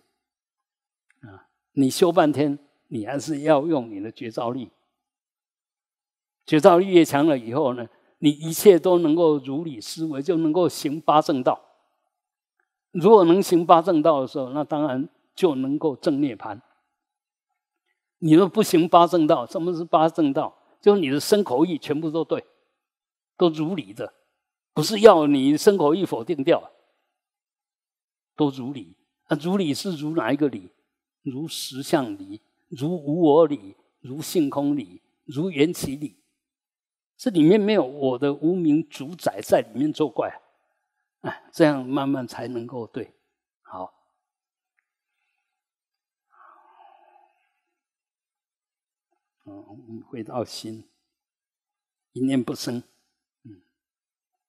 啊，你修半天，你还是要用你的绝招力。觉照越强了以后呢，你一切都能够如理思维，就能够行八正道。如果能行八正道的时候，那当然就能够正涅盘。你若不行八正道？什么是八正道？就是你的身口意全部都对，都如理的，不是要你身口意否定掉，都如理。那如理是如哪一个理？如实相理，如无我理，如性空理，如缘起理。这里面没有我的无名主宰在里面作怪，啊，这样慢慢才能够对，好，嗯，回到心，一念不生，嗯，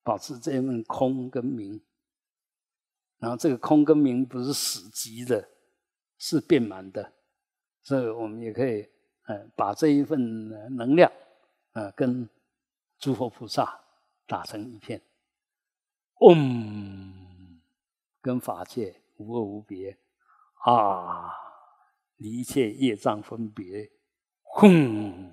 保持这一份空跟明，然后这个空跟明不是死寂的，是变满的，所以我们也可以，嗯，把这一份能量，啊，跟诸佛菩萨打成一片，嗡，跟法界无二无别，
啊，一切业障分别，轰。